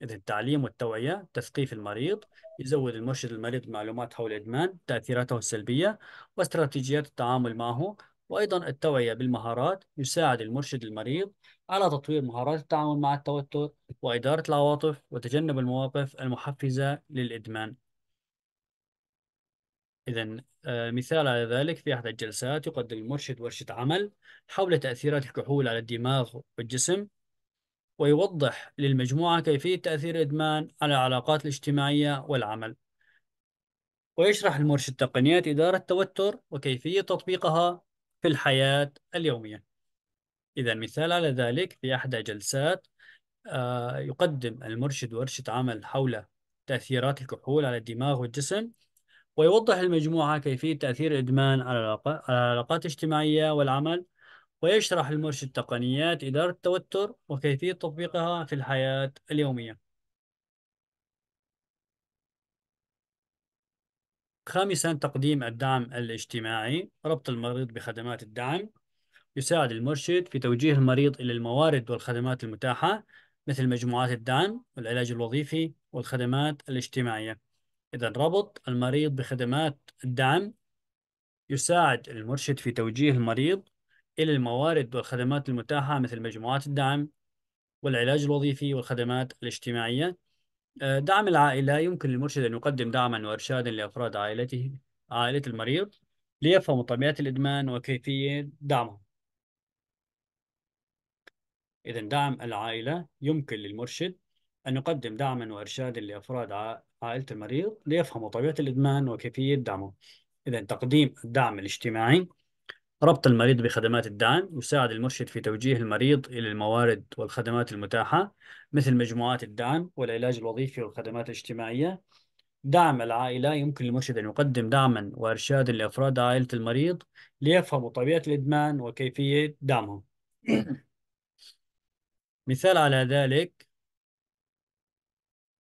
إذا التعليم والتوعية تثقيف المريض يزود المرشد المريض معلومات حول الإدمان تأثيراته السلبية واستراتيجيات التعامل معه وأيضا التوعية بالمهارات يساعد المرشد المريض على تطوير مهارات التعامل مع التوتر وإدارة العواطف وتجنب المواقف المحفزة للإدمان إذا آه، مثال على ذلك في أحد الجلسات يقدم المرشد ورشة عمل حول تأثيرات الكحول على الدماغ والجسم ويوضح للمجموعة كيفية تأثير الإدمان على العلاقات الاجتماعية والعمل ويشرح المرشد تقنيات إدارة التوتر وكيفية تطبيقها في الحياة اليومية إذا مثال على ذلك في إحدى جلسات آه، يقدم المرشد ورشة عمل حول تأثيرات الكحول على الدماغ والجسم ويوضح المجموعة كيفية تأثير الإدمان على العلاقات الاجتماعية والعمل ويشرح المرشد تقنيات إدارة التوتر وكيفية تطبيقها في الحياة اليومية خامسا تقديم الدعم الاجتماعي ربط المريض بخدمات الدعم يساعد المرشد في توجيه المريض إلى الموارد والخدمات المتاحة مثل مجموعات الدعم والعلاج الوظيفي والخدمات الاجتماعية إذا ربط المريض بخدمات الدعم يساعد المرشد في توجيه المريض إلى الموارد والخدمات المتاحة مثل مجموعات الدعم والعلاج الوظيفي والخدمات الاجتماعية آه، دعم العائلة يمكن للمرشد أن يقدم دعما وإرشادا لأفراد عائلته عائلة المريض ليفهموا طبيعة الإدمان وكيفية دعمه إذا دعم العائلة يمكن للمرشد أن يقدم دعما وإرشادا لأفراد عائلة المريض ليفهموا طبيعة الإدمان وكيفية دعمه إذا تقديم الدعم الاجتماعي ربط المريض بخدمات الدعم يساعد المرشد في توجيه المريض إلى الموارد والخدمات المتاحة مثل مجموعات الدعم والعلاج الوظيفي والخدمات الاجتماعية دعم العائلة يمكن للمرشد أن يقدم دعما وإرشادا لأفراد عائلة المريض ليفهموا طبيعة الإدمان وكيفية دعمهم (clears throat) مثال على ذلك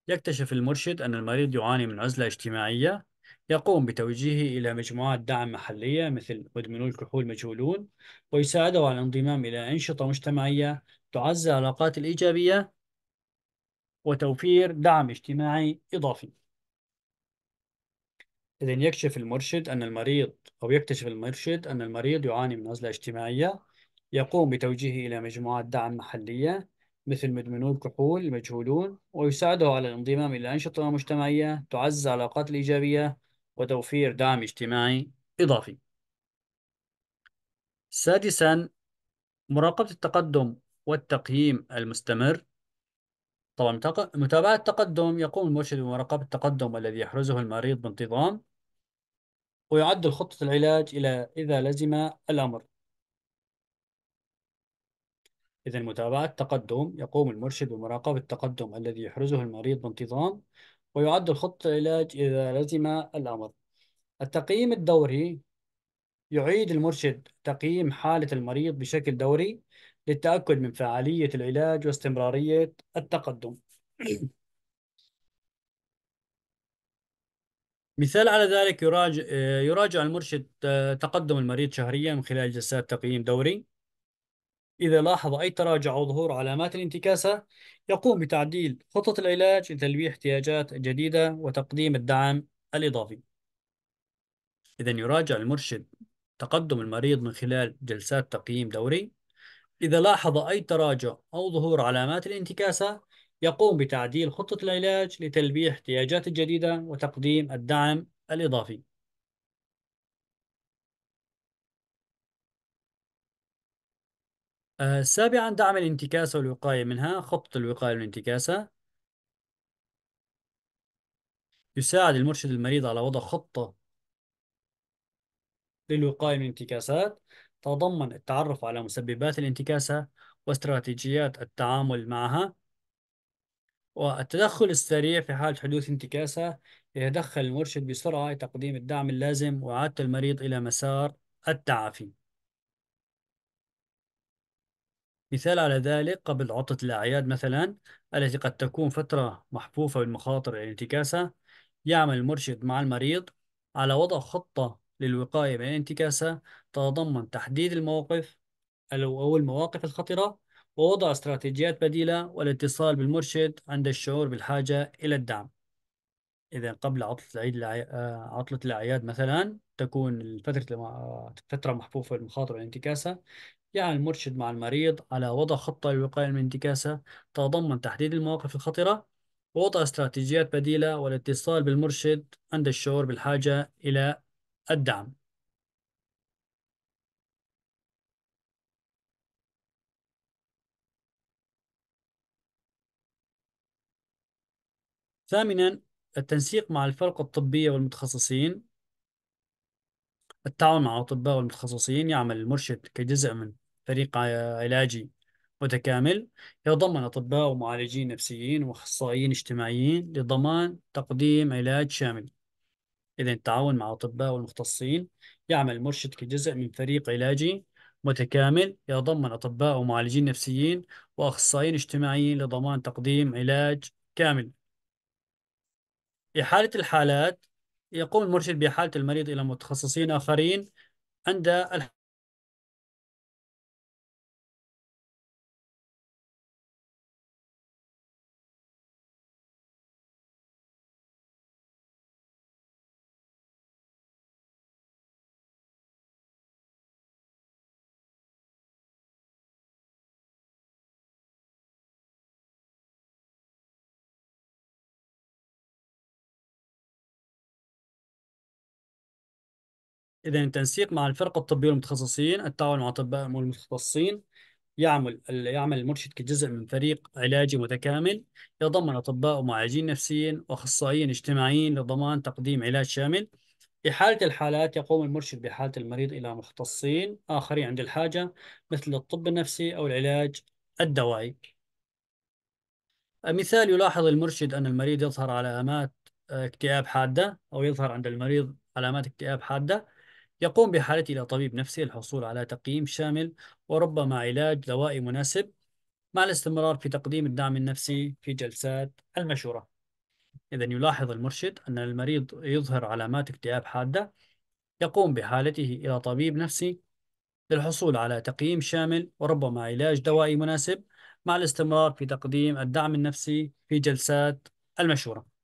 يكتشف المرشد أن المريض يعاني من عزلة اجتماعية يقوم بتوجيهه إلى مجموعات دعم محلية مثل مدمنو الكحول مجهولون ويساعده على الانضمام إلى أنشطة مجتمعية تعزز العلاقات الإيجابية وتوفير دعم اجتماعي إضافي إذا يكشف المرشد أن المريض أو يكتشف المرشد أن المريض يعاني من عزلة اجتماعية يقوم بتوجيهه إلى مجموعات دعم محلية مثل مدمنو الكحول المجهولون ويساعده على الانضمام إلى أنشطة مجتمعية تعزز العلاقات الإيجابية وتوفير دعم اجتماعي إضافي سادسا مراقبة التقدم والتقييم المستمر طبعا متابعة التقدم يقوم المرشد بمراقبة التقدم الذي يحرزه المريض بانتظام ويعدل خطة العلاج إلى إذا لزم الأمر إذا متابعة التقدم يقوم المرشد بمراقبة التقدم الذي يحرزه المريض بانتظام ويعد الخط العلاج إذا لزم الأمر التقييم الدوري يعيد المرشد تقييم حالة المريض بشكل دوري للتأكد من فعالية العلاج واستمرارية التقدم (clears throat) مثال على ذلك يراجع, يراجع المرشد آه، تقدم المريض شهريا من خلال جلسات تقييم دوري إذا لاحظ أي تراجع أو ظهور علامات الانتكاسة يقوم بتعديل خطط العلاج لتلبية احتياجات جديدة وتقديم الدعم الإضافي إذا يراجع المرشد تقدم المريض من خلال جلسات تقييم دوري إذا لاحظ أي تراجع أو ظهور علامات الانتكاسة يقوم بتعديل خطة العلاج لتلبية احتياجات جديدة وتقديم الدعم الإضافي آه، سابعا دعم الانتكاسة والوقاية منها خطة الوقاية والانتكاسة يساعد المرشد المريض على وضع خطة للوقاية من الانتكاسات تتضمن التعرف على مسببات الانتكاسة واستراتيجيات التعامل معها والتدخل السريع في حالة حدوث انتكاسة يتدخل المرشد بسرعة لتقديم الدعم اللازم وإعادة المريض إلى مسار التعافي مثال على ذلك قبل عطلة الأعياد مثلا التي قد تكون فترة محفوفة بالمخاطر الانتكاسة يعمل المرشد مع المريض على وضع خطة للوقاية من الانتكاسة تتضمن تحديد المواقف أو المواقف الخطرة ووضع استراتيجيات بديلة والاتصال بالمرشد عند الشعور بالحاجة إلى الدعم إذا قبل عطلة العيد آه، عطلة الأعياد مثلا تكون الفترة آه، فترة محفوفة بالمخاطر والانتكاسة يعني المرشد مع المريض على وضع خطة للوقاية من الانتكاسة تتضمن تحديد المواقف الخطرة ووضع استراتيجيات بديلة والاتصال بالمرشد عند الشعور بالحاجة إلى الدعم ثامنا التنسيق مع الفرق الطبية والمتخصصين بالتعاون مع الأطباء والمتخصصين يعمل المرشد كجزء من فريق علاجي متكامل يتضمن أطباء ومعالجين نفسيين وأخصائيين اجتماعيين لضمان تقديم علاج شامل إذا التعاون مع الأطباء والمختصين يعمل المرشد كجزء من فريق علاجي متكامل يتضمن أطباء ومعالجين نفسيين وأخصائيين اجتماعيين لضمان تقديم علاج كامل. في حالة الحالات يقوم المرشد بحالة المريض إلى متخصصين آخرين عند إذا التنسيق مع الفرقة الطبية والمتخصصين التعاون مع الأطباء والمختصين يعمل يعمل المرشد كجزء من فريق علاجي متكامل يتضمن أطباء ومعالجين نفسيين وأخصائيين اجتماعيين لضمان تقديم علاج شامل في حالة الحالات يقوم المرشد بحالة المريض إلى مختصين آخرين عند الحاجة مثل الطب النفسي أو العلاج الدوائي مثال يلاحظ المرشد أن المريض يظهر علامات آه، اكتئاب حادة أو يظهر عند المريض علامات اكتئاب حادة يقوم بحالته إلى طبيب نفسي للحصول على تقييم شامل وربما علاج دوائي مناسب مع الاستمرار في تقديم الدعم النفسي في جلسات المشورة إذا يلاحظ المرشد أن المريض يظهر علامات اكتئاب حادة يقوم بحالته إلى طبيب نفسي للحصول على تقييم شامل وربما علاج دوائي مناسب مع الاستمرار في تقديم الدعم النفسي في جلسات المشورة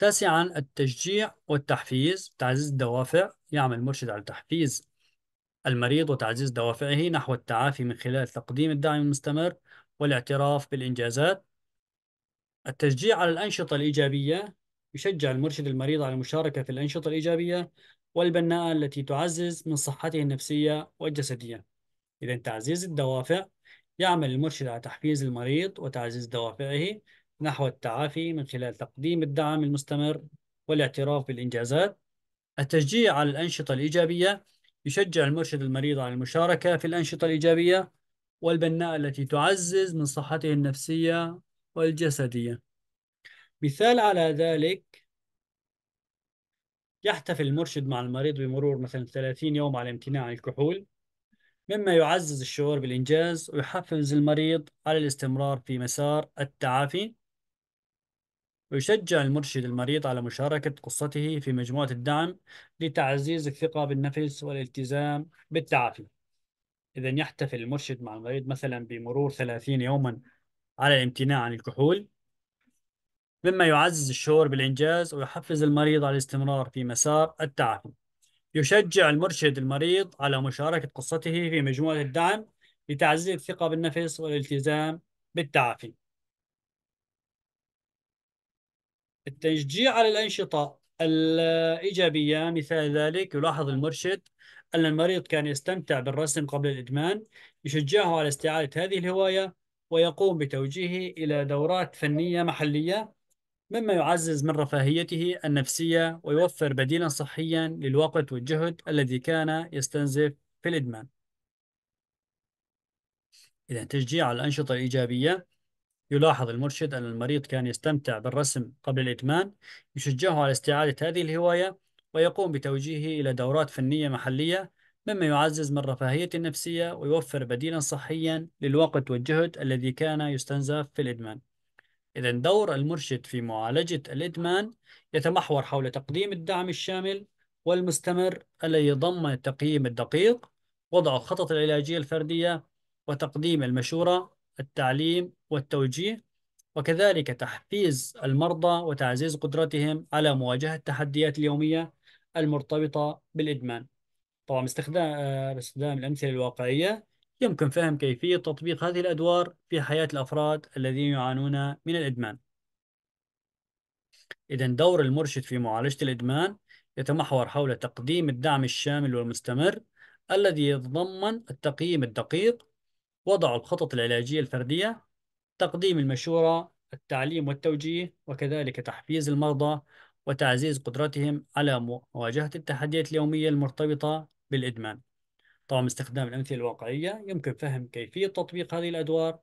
تاسعا التشجيع والتحفيز تعزيز الدوافع يعمل المرشد على تحفيز المريض وتعزيز دوافعه نحو التعافي من خلال تقديم الدعم المستمر والاعتراف بالإنجازات التشجيع على الأنشطة الإيجابية يشجع المرشد المريض على المشاركة في الأنشطة الإيجابية والبناءة التي تعزز من صحته النفسية والجسدية إذا تعزيز الدوافع يعمل المرشد على تحفيز المريض وتعزيز دوافعه نحو التعافي من خلال تقديم الدعم المستمر والاعتراف بالإنجازات التشجيع على الأنشطة الإيجابية يشجع المرشد المريض على المشاركة في الأنشطة الإيجابية والبناء التي تعزز من صحته النفسية والجسدية مثال على ذلك يحتفل المرشد مع المريض بمرور مثلا 30 يوم على الامتناع عن الكحول مما يعزز الشعور بالإنجاز ويحفز المريض على الاستمرار في مسار التعافي ويشجع المرشد المريض على مشاركة قصته في مجموعة الدعم لتعزيز الثقة بالنفس والالتزام بالتعافي إذا يحتفل المرشد مع المريض مثلا بمرور 30 يوما على الامتناع عن الكحول مما يعزز الشعور بالإنجاز ويحفز المريض على الاستمرار في مسار التعافي يشجع المرشد المريض على مشاركة قصته في مجموعة الدعم لتعزيز الثقة بالنفس والالتزام بالتعافي التشجيع على الأنشطة الإيجابية مثال ذلك يلاحظ المرشد أن المريض كان يستمتع بالرسم قبل الإدمان يشجعه على استعادة هذه الهواية ويقوم بتوجيهه إلى دورات فنية محلية مما يعزز من رفاهيته النفسية ويوفر بديلا صحيا للوقت والجهد الذي كان يستنزف في الإدمان إذا تشجيع الأنشطة الإيجابية يلاحظ المرشد أن المريض كان يستمتع بالرسم قبل الإدمان يشجعه على استعادة هذه الهواية ويقوم بتوجيهه إلى دورات فنية محلية مما يعزز من رفاهيته النفسية ويوفر بديلا صحيا للوقت والجهد الذي كان يستنزف في الإدمان إذا دور المرشد في معالجة الإدمان يتمحور حول تقديم الدعم الشامل والمستمر الذي يضمن التقييم الدقيق وضع الخطط العلاجية الفردية وتقديم المشورة التعليم والتوجيه وكذلك تحفيز المرضى وتعزيز قدرتهم على مواجهة التحديات اليومية المرتبطة بالإدمان طبعا باستخدام آه، باستخدام الأمثلة الواقعية يمكن فهم كيفية تطبيق هذه الأدوار في حياة الأفراد الذين يعانون من الإدمان إذا دور المرشد في معالجة الإدمان يتمحور حول تقديم الدعم الشامل والمستمر الذي يتضمن التقييم الدقيق وضع الخطط العلاجية الفردية تقديم المشورة التعليم والتوجيه وكذلك تحفيز المرضى وتعزيز قدرتهم على مواجهة التحديات اليومية المرتبطة بالإدمان طبعا باستخدام الأمثلة الواقعية يمكن فهم كيفية تطبيق هذه الأدوار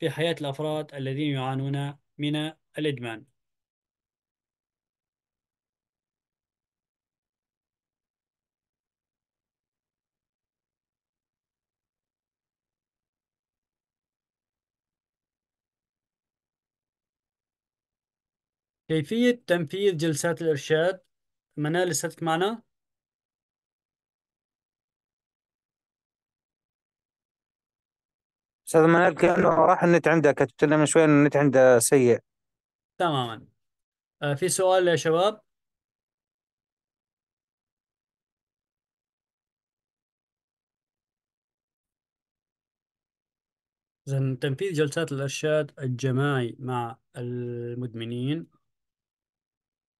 في حياة الأفراد الذين يعانون من الإدمان كيفية تنفيذ جلسات الإرشاد منال لساتك معنا؟ استاذ منال كانه راح النت عندك كتبت لنا من شوي انه النت عنده سيء تماما آه في سؤال يا شباب إذا تنفيذ جلسات الإرشاد الجماعي مع المدمنين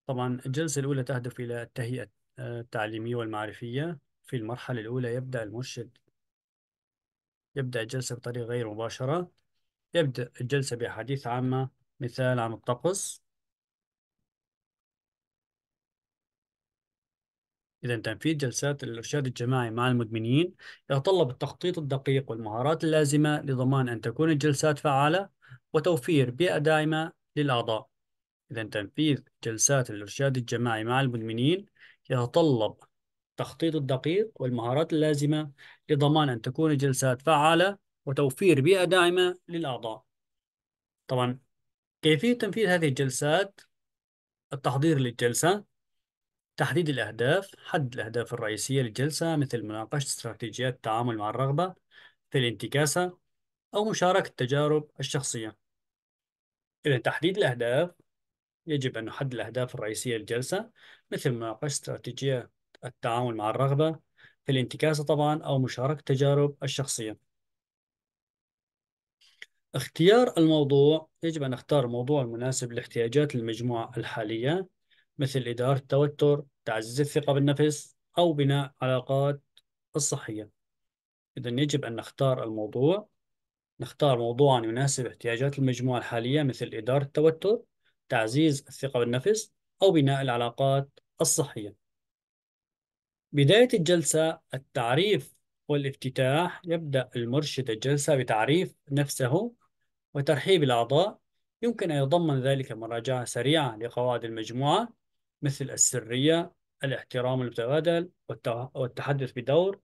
طبعا الجلسة الأولى تهدف إلى التهيئة آه، التعليمية والمعرفية في المرحلة الأولى يبدأ المرشد يبدأ الجلسة بطريقة غير مباشرة يبدأ الجلسة بأحاديث عامة مثال عن الطقس إذا تنفيذ جلسات الإرشاد الجماعي مع المدمنين يتطلب التخطيط الدقيق والمهارات اللازمة لضمان أن تكون الجلسات فعالة وتوفير بيئة داعمة للأعضاء إذا تنفيذ جلسات الإرشاد الجماعي مع المدمنين يتطلب التخطيط الدقيق والمهارات اللازمة لضمان أن تكون الجلسات فعالة وتوفير بيئة داعمة للأعضاء. طبعا كيفية تنفيذ هذه الجلسات التحضير للجلسة تحديد الأهداف حد الأهداف الرئيسية للجلسة مثل مناقشة استراتيجيات التعامل مع الرغبة في الانتكاسة أو مشاركة التجارب الشخصية. إذا تحديد الأهداف يجب أن نحدد الأهداف الرئيسية للجلسة مثل مناقشة استراتيجية التعامل مع الرغبة في الانتكاسة طبعا أو مشاركة تجارب الشخصية اختيار الموضوع يجب أن نختار الموضوع المناسب لاحتياجات المجموعة الحالية مثل إدارة التوتر تعزيز الثقة بالنفس أو بناء علاقات الصحية إذا يجب أن نختار الموضوع نختار موضوعا يناسب احتياجات المجموعة الحالية مثل إدارة التوتر تعزيز الثقة بالنفس أو بناء العلاقات الصحية بداية الجلسة التعريف والافتتاح يبدأ المرشد الجلسة بتعريف نفسه وترحيب الأعضاء يمكن أن يتضمن ذلك مراجعة سريعة لقواعد المجموعة مثل السرية الاحترام المتبادل والتحدث بدور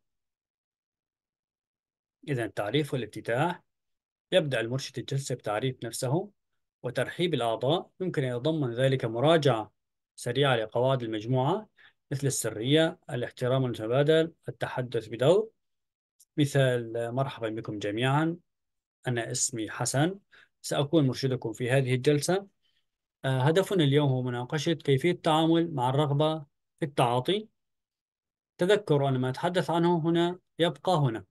إذا التعريف والافتتاح يبدأ المرشد الجلسة بتعريف نفسه وترحيب الأعضاء يمكن أن يتضمن ذلك مراجعة سريعة لقواعد المجموعة مثل السرية الاحترام المتبادل التحدث بدور مثال مرحبا بكم جميعا أنا اسمي حسن سأكون مرشدكم في هذه الجلسة آه، هدفنا اليوم هو مناقشة كيفية التعامل مع الرغبة في التعاطي تذكروا أن ما أتحدث عنه هنا يبقى هنا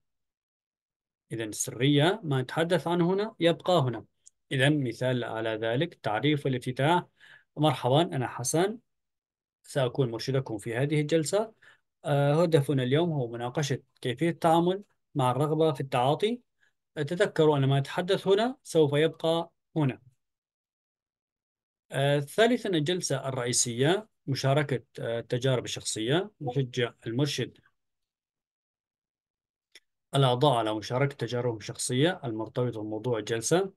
إذا السرية ما أتحدث عنه هنا يبقى هنا إذا مثال على ذلك تعريف الافتتاح مرحبا أنا حسن سأكون مرشدكم في هذه الجلسة آه، هدفنا اليوم هو مناقشة كيفية التعامل مع الرغبة في التعاطي تذكروا أن ما يتحدث هنا سوف يبقى هنا آه، ثالثا الجلسة الرئيسية مشاركة آه، التجارب الشخصية نشجع المرشد الأعضاء على مشاركة تجاربهم الشخصية المرتبطة بموضوع الجلسة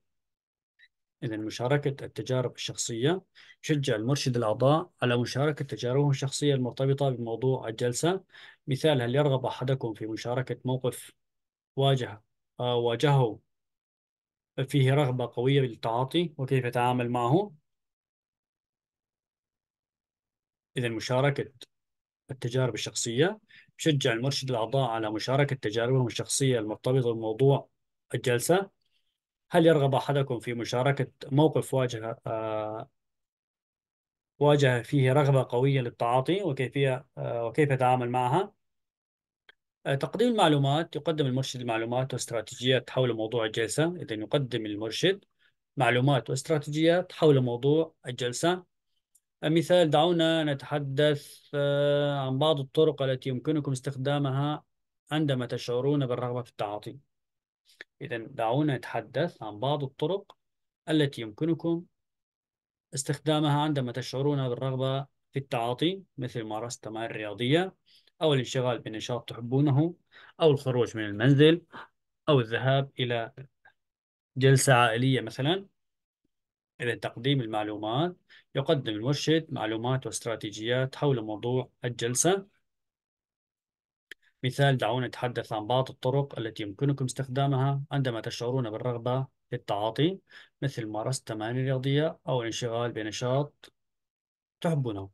إذا مشاركة التجارب الشخصية شجع المرشد الأعضاء على مشاركة تجاربهم الشخصية المرتبطة بموضوع الجلسة مثال هل يرغب أحدكم في مشاركة موقف واجه واجهه فيه رغبة قوية للتعاطي وكيف يتعامل معه إذا مشاركة التجارب الشخصية شجع المرشد الأعضاء على مشاركة تجاربهم الشخصية المرتبطة بموضوع الجلسة هل يرغب أحدكم في مشاركة موقف واجهه آه، واجه فيه رغبة قوية للتعاطي وكيفية آه، وكيف يتعامل معها؟ آه، تقديم المعلومات يقدم المرشد المعلومات واستراتيجيات حول موضوع الجلسة إذا يقدم المرشد معلومات واستراتيجيات حول موضوع الجلسة مثال دعونا نتحدث عن بعض الطرق التي يمكنكم استخدامها عندما تشعرون بالرغبة في التعاطي إذا دعونا نتحدث عن بعض الطرق التي يمكنكم استخدامها عندما تشعرون بالرغبة في التعاطي مثل ممارسة التمارين الرياضية أو الانشغال بنشاط تحبونه أو الخروج من المنزل أو الذهاب إلى جلسة عائلية مثلا إذا تقديم المعلومات يقدم المرشد معلومات واستراتيجيات حول موضوع الجلسة مثال دعونا نتحدث عن بعض الطرق التي يمكنكم استخدامها عندما تشعرون بالرغبة في التعاطي مثل ممارسة تمارين رياضية أو الانشغال بنشاط تحبونه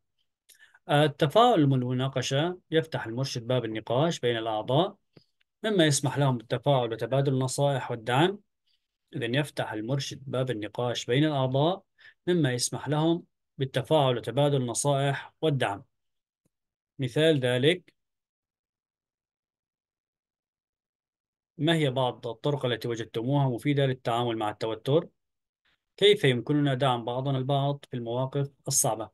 التفاعل والمناقشة يفتح المرشد باب النقاش بين الأعضاء مما يسمح لهم بالتفاعل وتبادل النصائح والدعم إذا يفتح المرشد باب النقاش بين الأعضاء مما يسمح لهم بالتفاعل وتبادل النصائح والدعم مثال ذلك ما هي بعض الطرق التي وجدتموها مفيدة للتعامل مع التوتر؟ كيف يمكننا دعم بعضنا البعض في المواقف الصعبة؟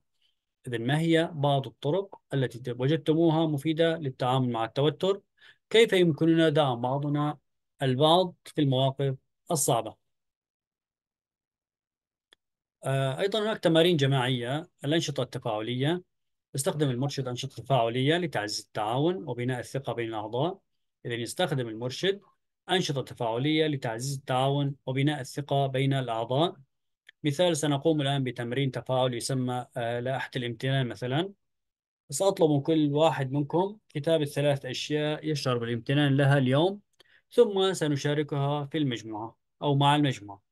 إذا ما هي بعض الطرق التي وجدتموها مفيدة للتعامل مع التوتر؟ كيف يمكننا دعم بعضنا البعض في المواقف الصعبة؟ آه، أيضا هناك تمارين جماعية الأنشطة التفاعلية يستخدم المرشد أنشطة تفاعلية لتعزيز التعاون وبناء الثقة بين الأعضاء إذا يستخدم المرشد أنشطة تفاعلية لتعزيز التعاون وبناء الثقة بين الأعضاء مثال سنقوم الآن بتمرين تفاعل يسمى آه، لائحة الامتنان مثلا سأطلب من كل واحد منكم كتابة ثلاث أشياء يشعر بالامتنان لها اليوم ثم سنشاركها في المجموعة أو مع المجموعة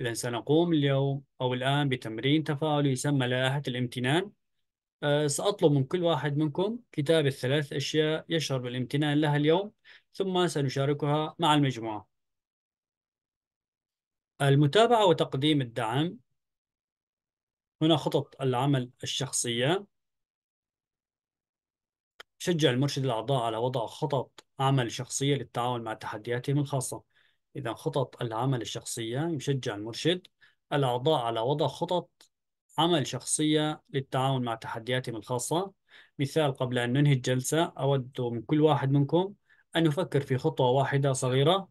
إذا سنقوم اليوم أو الآن بتمرين تفاعل يسمى لائحة الامتنان آه، سأطلب من كل واحد منكم كتابة ثلاث أشياء يشعر بالامتنان لها اليوم ثم سنشاركها مع المجموعة المتابعة وتقديم الدعم هنا خطط العمل الشخصية شجع المرشد الأعضاء على وضع خطط عمل شخصية للتعاون مع تحدياتهم الخاصة إذا خطط العمل الشخصية يشجع المرشد الأعضاء على وضع خطط عمل شخصية للتعاون مع تحدياتهم الخاصة مثال قبل أن ننهي الجلسة أود من كل واحد منكم أن يفكر في خطوة واحدة صغيرة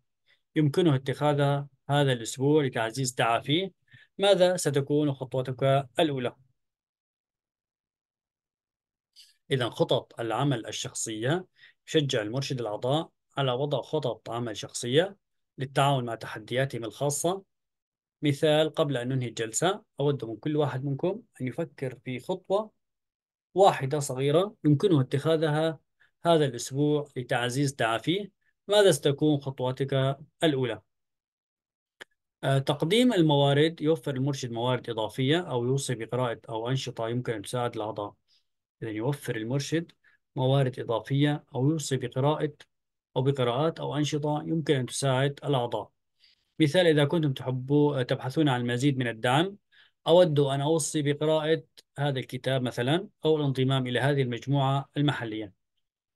يمكنه اتخاذها هذا الأسبوع لتعزيز تعافيه ماذا ستكون خطوتك الأولى؟ إذا خطط العمل الشخصية شجع المرشد الأعضاء على وضع خطط عمل شخصية للتعاون مع تحدياتهم الخاصة مثال قبل أن ننهي الجلسة أود من كل واحد منكم أن يفكر في خطوة واحدة صغيرة يمكنه اتخاذها هذا الأسبوع لتعزيز تعافيه ماذا ستكون خطوتك الأولى؟ آه، تقديم الموارد يوفر المرشد موارد إضافية أو يوصي بقراءة أو أنشطة يمكن أن تساعد الأعضاء إذا يوفر المرشد موارد إضافية أو يوصي بقراءة أو بقراءات أو أنشطة يمكن أن تساعد الأعضاء مثال إذا كنتم تحبوا تبحثون عن المزيد من الدعم أود أن أوصي بقراءة هذا الكتاب مثلا أو الانضمام إلى هذه المجموعة المحلية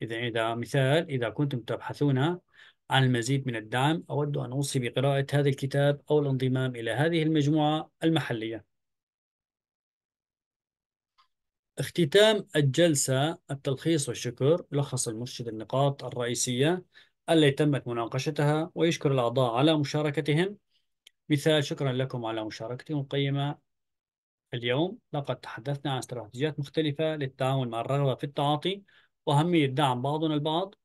إذا إذا مثال إذا كنتم تبحثون عن المزيد من الدعم أود أن أوصي بقراءة هذا الكتاب أو الانضمام إلى هذه المجموعة المحلية اختتام الجلسة التلخيص والشكر يلخص المرشد النقاط الرئيسية التي تمت مناقشتها ويشكر الأعضاء على مشاركتهم مثال شكرا لكم على مشاركتكم القيمة اليوم لقد تحدثنا عن استراتيجيات مختلفة للتعامل مع الرغبة في التعاطي وأهمية دعم بعضنا البعض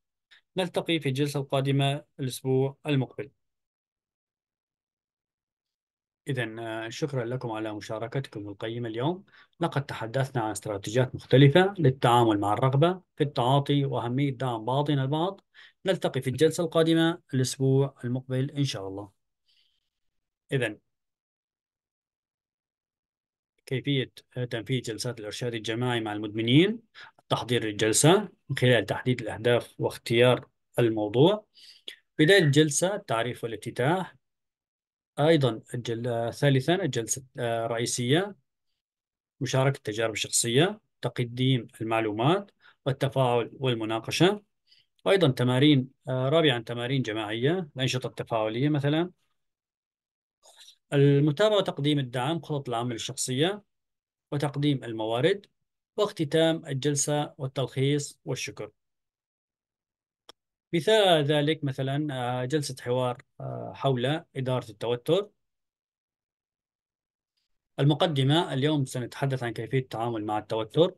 نلتقي في الجلسة القادمة الأسبوع المقبل إذا شكرا لكم على مشاركتكم القيمة اليوم لقد تحدثنا عن استراتيجيات مختلفة للتعامل مع الرغبة في التعاطي وأهمية دعم بعضنا البعض نلتقي في الجلسة القادمة الأسبوع المقبل إن شاء الله إذا كيفية تنفيذ جلسات الإرشاد الجماعي مع المدمنين تحضير الجلسة من خلال تحديد الأهداف واختيار الموضوع بداية الجلسة التعريف والافتتاح أيضا الجل... ثالثا الجلسة الرئيسية آه، مشاركة التجارب الشخصية تقديم المعلومات والتفاعل والمناقشة وايضا تمارين آه، رابعا تمارين جماعية الأنشطة التفاعلية مثلا المتابعة وتقديم الدعم خطط العمل الشخصية وتقديم الموارد واختتام الجلسة والتلخيص والشكر مثال ذلك مثلا آه، جلسة حوار آه، حول إدارة التوتر المقدمة اليوم سنتحدث عن كيفية التعامل مع التوتر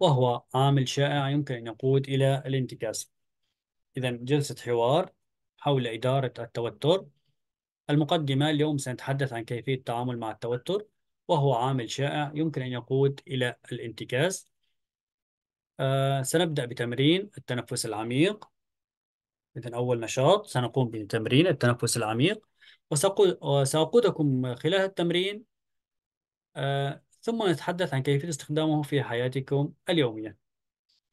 وهو عامل شائع يمكن أن يقود إلى الانتكاسة إذا جلسة حوار حول إدارة التوتر المقدمة اليوم سنتحدث عن كيفية التعامل مع التوتر وهو عامل شائع يمكن أن يقود إلى الانتكاس آه سنبدأ بتمرين التنفس العميق إذا أول نشاط سنقوم بتمرين التنفس العميق وسأقودكم خلال التمرين آه ثم نتحدث عن كيفية استخدامه في حياتكم اليومية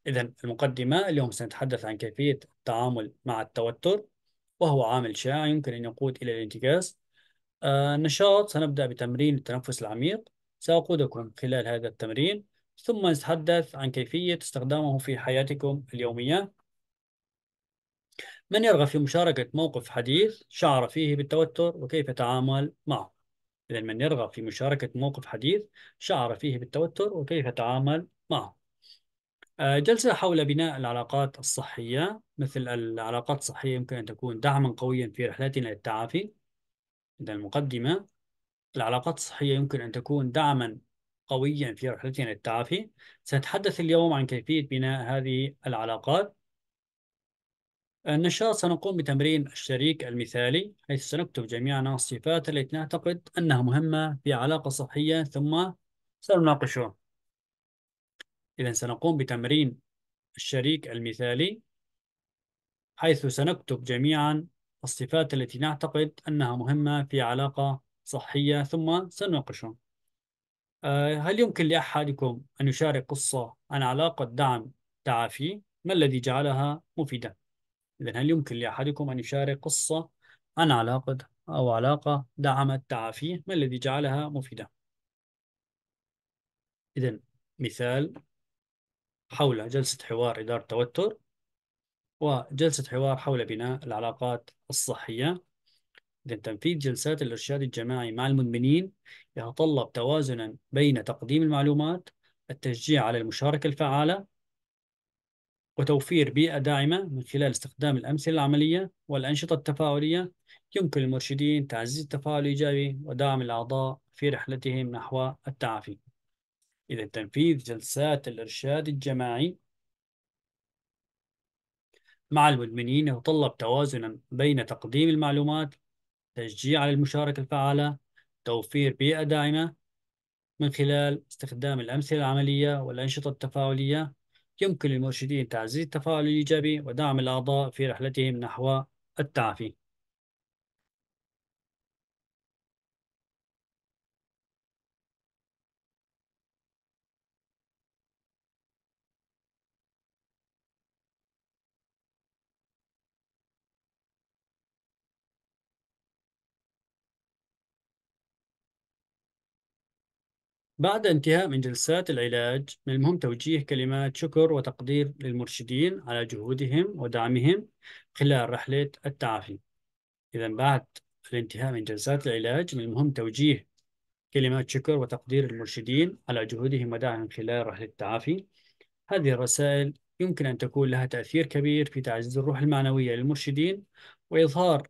إذا المقدمة اليوم سنتحدث عن كيفية التعامل مع التوتر وهو عامل شائع يمكن أن يقود إلى الانتكاس النشاط آه، سنبدأ بتمرين التنفس العميق سأقودكم خلال هذا التمرين ثم نتحدث عن كيفية استخدامه في حياتكم اليومية من يرغب في مشاركة موقف حديث شعر فيه بالتوتر وكيف تعامل معه إذا من يرغب في مشاركة موقف حديث شعر فيه بالتوتر وكيف تعامل معه آه، جلسة حول بناء العلاقات الصحية مثل العلاقات الصحية يمكن أن تكون دعما قويا في رحلتنا للتعافي إذا المقدمة العلاقات الصحية يمكن أن تكون دعما قويا في رحلتنا للتعافي سنتحدث اليوم عن كيفية بناء هذه العلاقات آه، النشاط سنقوم بتمرين الشريك المثالي حيث سنكتب جميعنا الصفات التي نعتقد أنها مهمة في علاقة صحية ثم سنناقشها إذا سنقوم بتمرين الشريك المثالي حيث سنكتب جميعا الصفات التي نعتقد أنها مهمة في علاقة صحية ثم سنناقشهم آه، هل يمكن لأحدكم أن يشارك قصة عن علاقة دعم تعافي؟ ما الذي جعلها مفيدة؟ إذا هل يمكن لأحدكم أن يشارك قصة عن علاقة أو علاقة دعمت تعافيه؟ ما الذي جعلها مفيدة؟ إذا مثال حول جلسة حوار إدارة التوتر وجلسة حوار حول بناء العلاقات الصحية إذن تنفيذ جلسات الإرشاد الجماعي مع المدمنين يتطلب توازنا بين تقديم المعلومات التشجيع على المشاركة الفعالة وتوفير بيئة داعمة من خلال استخدام الأمثلة العملية والأنشطة التفاعلية يمكن للمرشدين تعزيز التفاعل الإيجابي ودعم الأعضاء في رحلتهم نحو التعافي إذا تنفيذ جلسات الإرشاد الجماعي مع المدمنين يتطلب توازنا بين تقديم المعلومات تشجيع على المشاركة الفعالة توفير بيئة داعمة من خلال استخدام الأمثلة العملية والأنشطة التفاعلية يمكن للمرشدين تعزيز التفاعل الإيجابي ودعم الأعضاء في رحلتهم نحو التعافي بعد انتهاء من جلسات العلاج من المهم توجيه كلمات شكر وتقدير للمرشدين على جهودهم ودعمهم خلال رحلة التعافي إذا بعد الانتهاء من جلسات العلاج من المهم توجيه كلمات شكر وتقدير المرشدين على جهودهم ودعمهم خلال رحلة التعافي هذه الرسائل يمكن أن تكون لها تأثير كبير في تعزيز الروح المعنوية للمرشدين وإظهار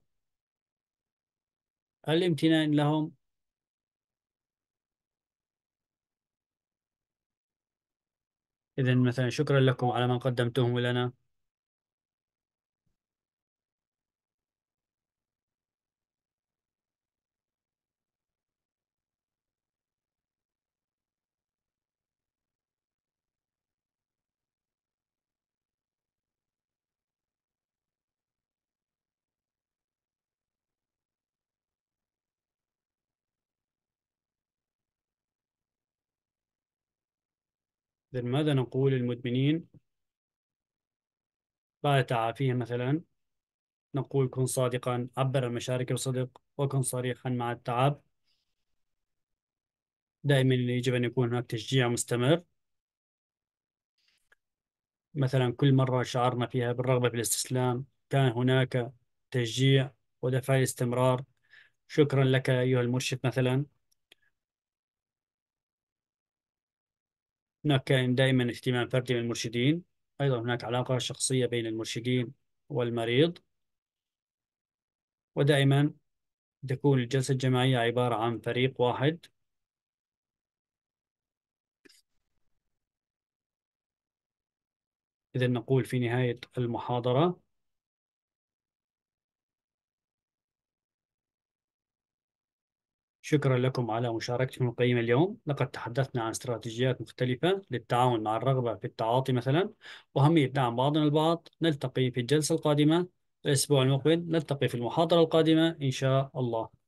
الامتنان لهم إذا مثلا شكرا لكم على ما قدمتم لنا إذا ماذا نقول للمدمنين بعد تعافيهم مثلا نقول كن صادقا عبر عن مشاعرك بصدق وكن صريحا مع التعب دائما يجب أن يكون هناك تشجيع مستمر مثلا كل مرة شعرنا فيها بالرغبة في الاستسلام كان هناك تشجيع ودفع الاستمرار شكرا لك أيها المرشد مثلا هناك كان دائما اهتمام فردي من المرشدين أيضا هناك علاقة شخصية بين المرشدين والمريض ودائما تكون الجلسة الجماعية عبارة عن فريق واحد إذا نقول في نهاية المحاضرة شكرا لكم على مشاركتكم القيمة اليوم لقد تحدثنا عن استراتيجيات مختلفة للتعاون مع الرغبة في التعاطي مثلا وأهمية دعم بعضنا البعض نلتقي في الجلسة القادمة الأسبوع المقبل نلتقي في المحاضرة القادمة إن شاء الله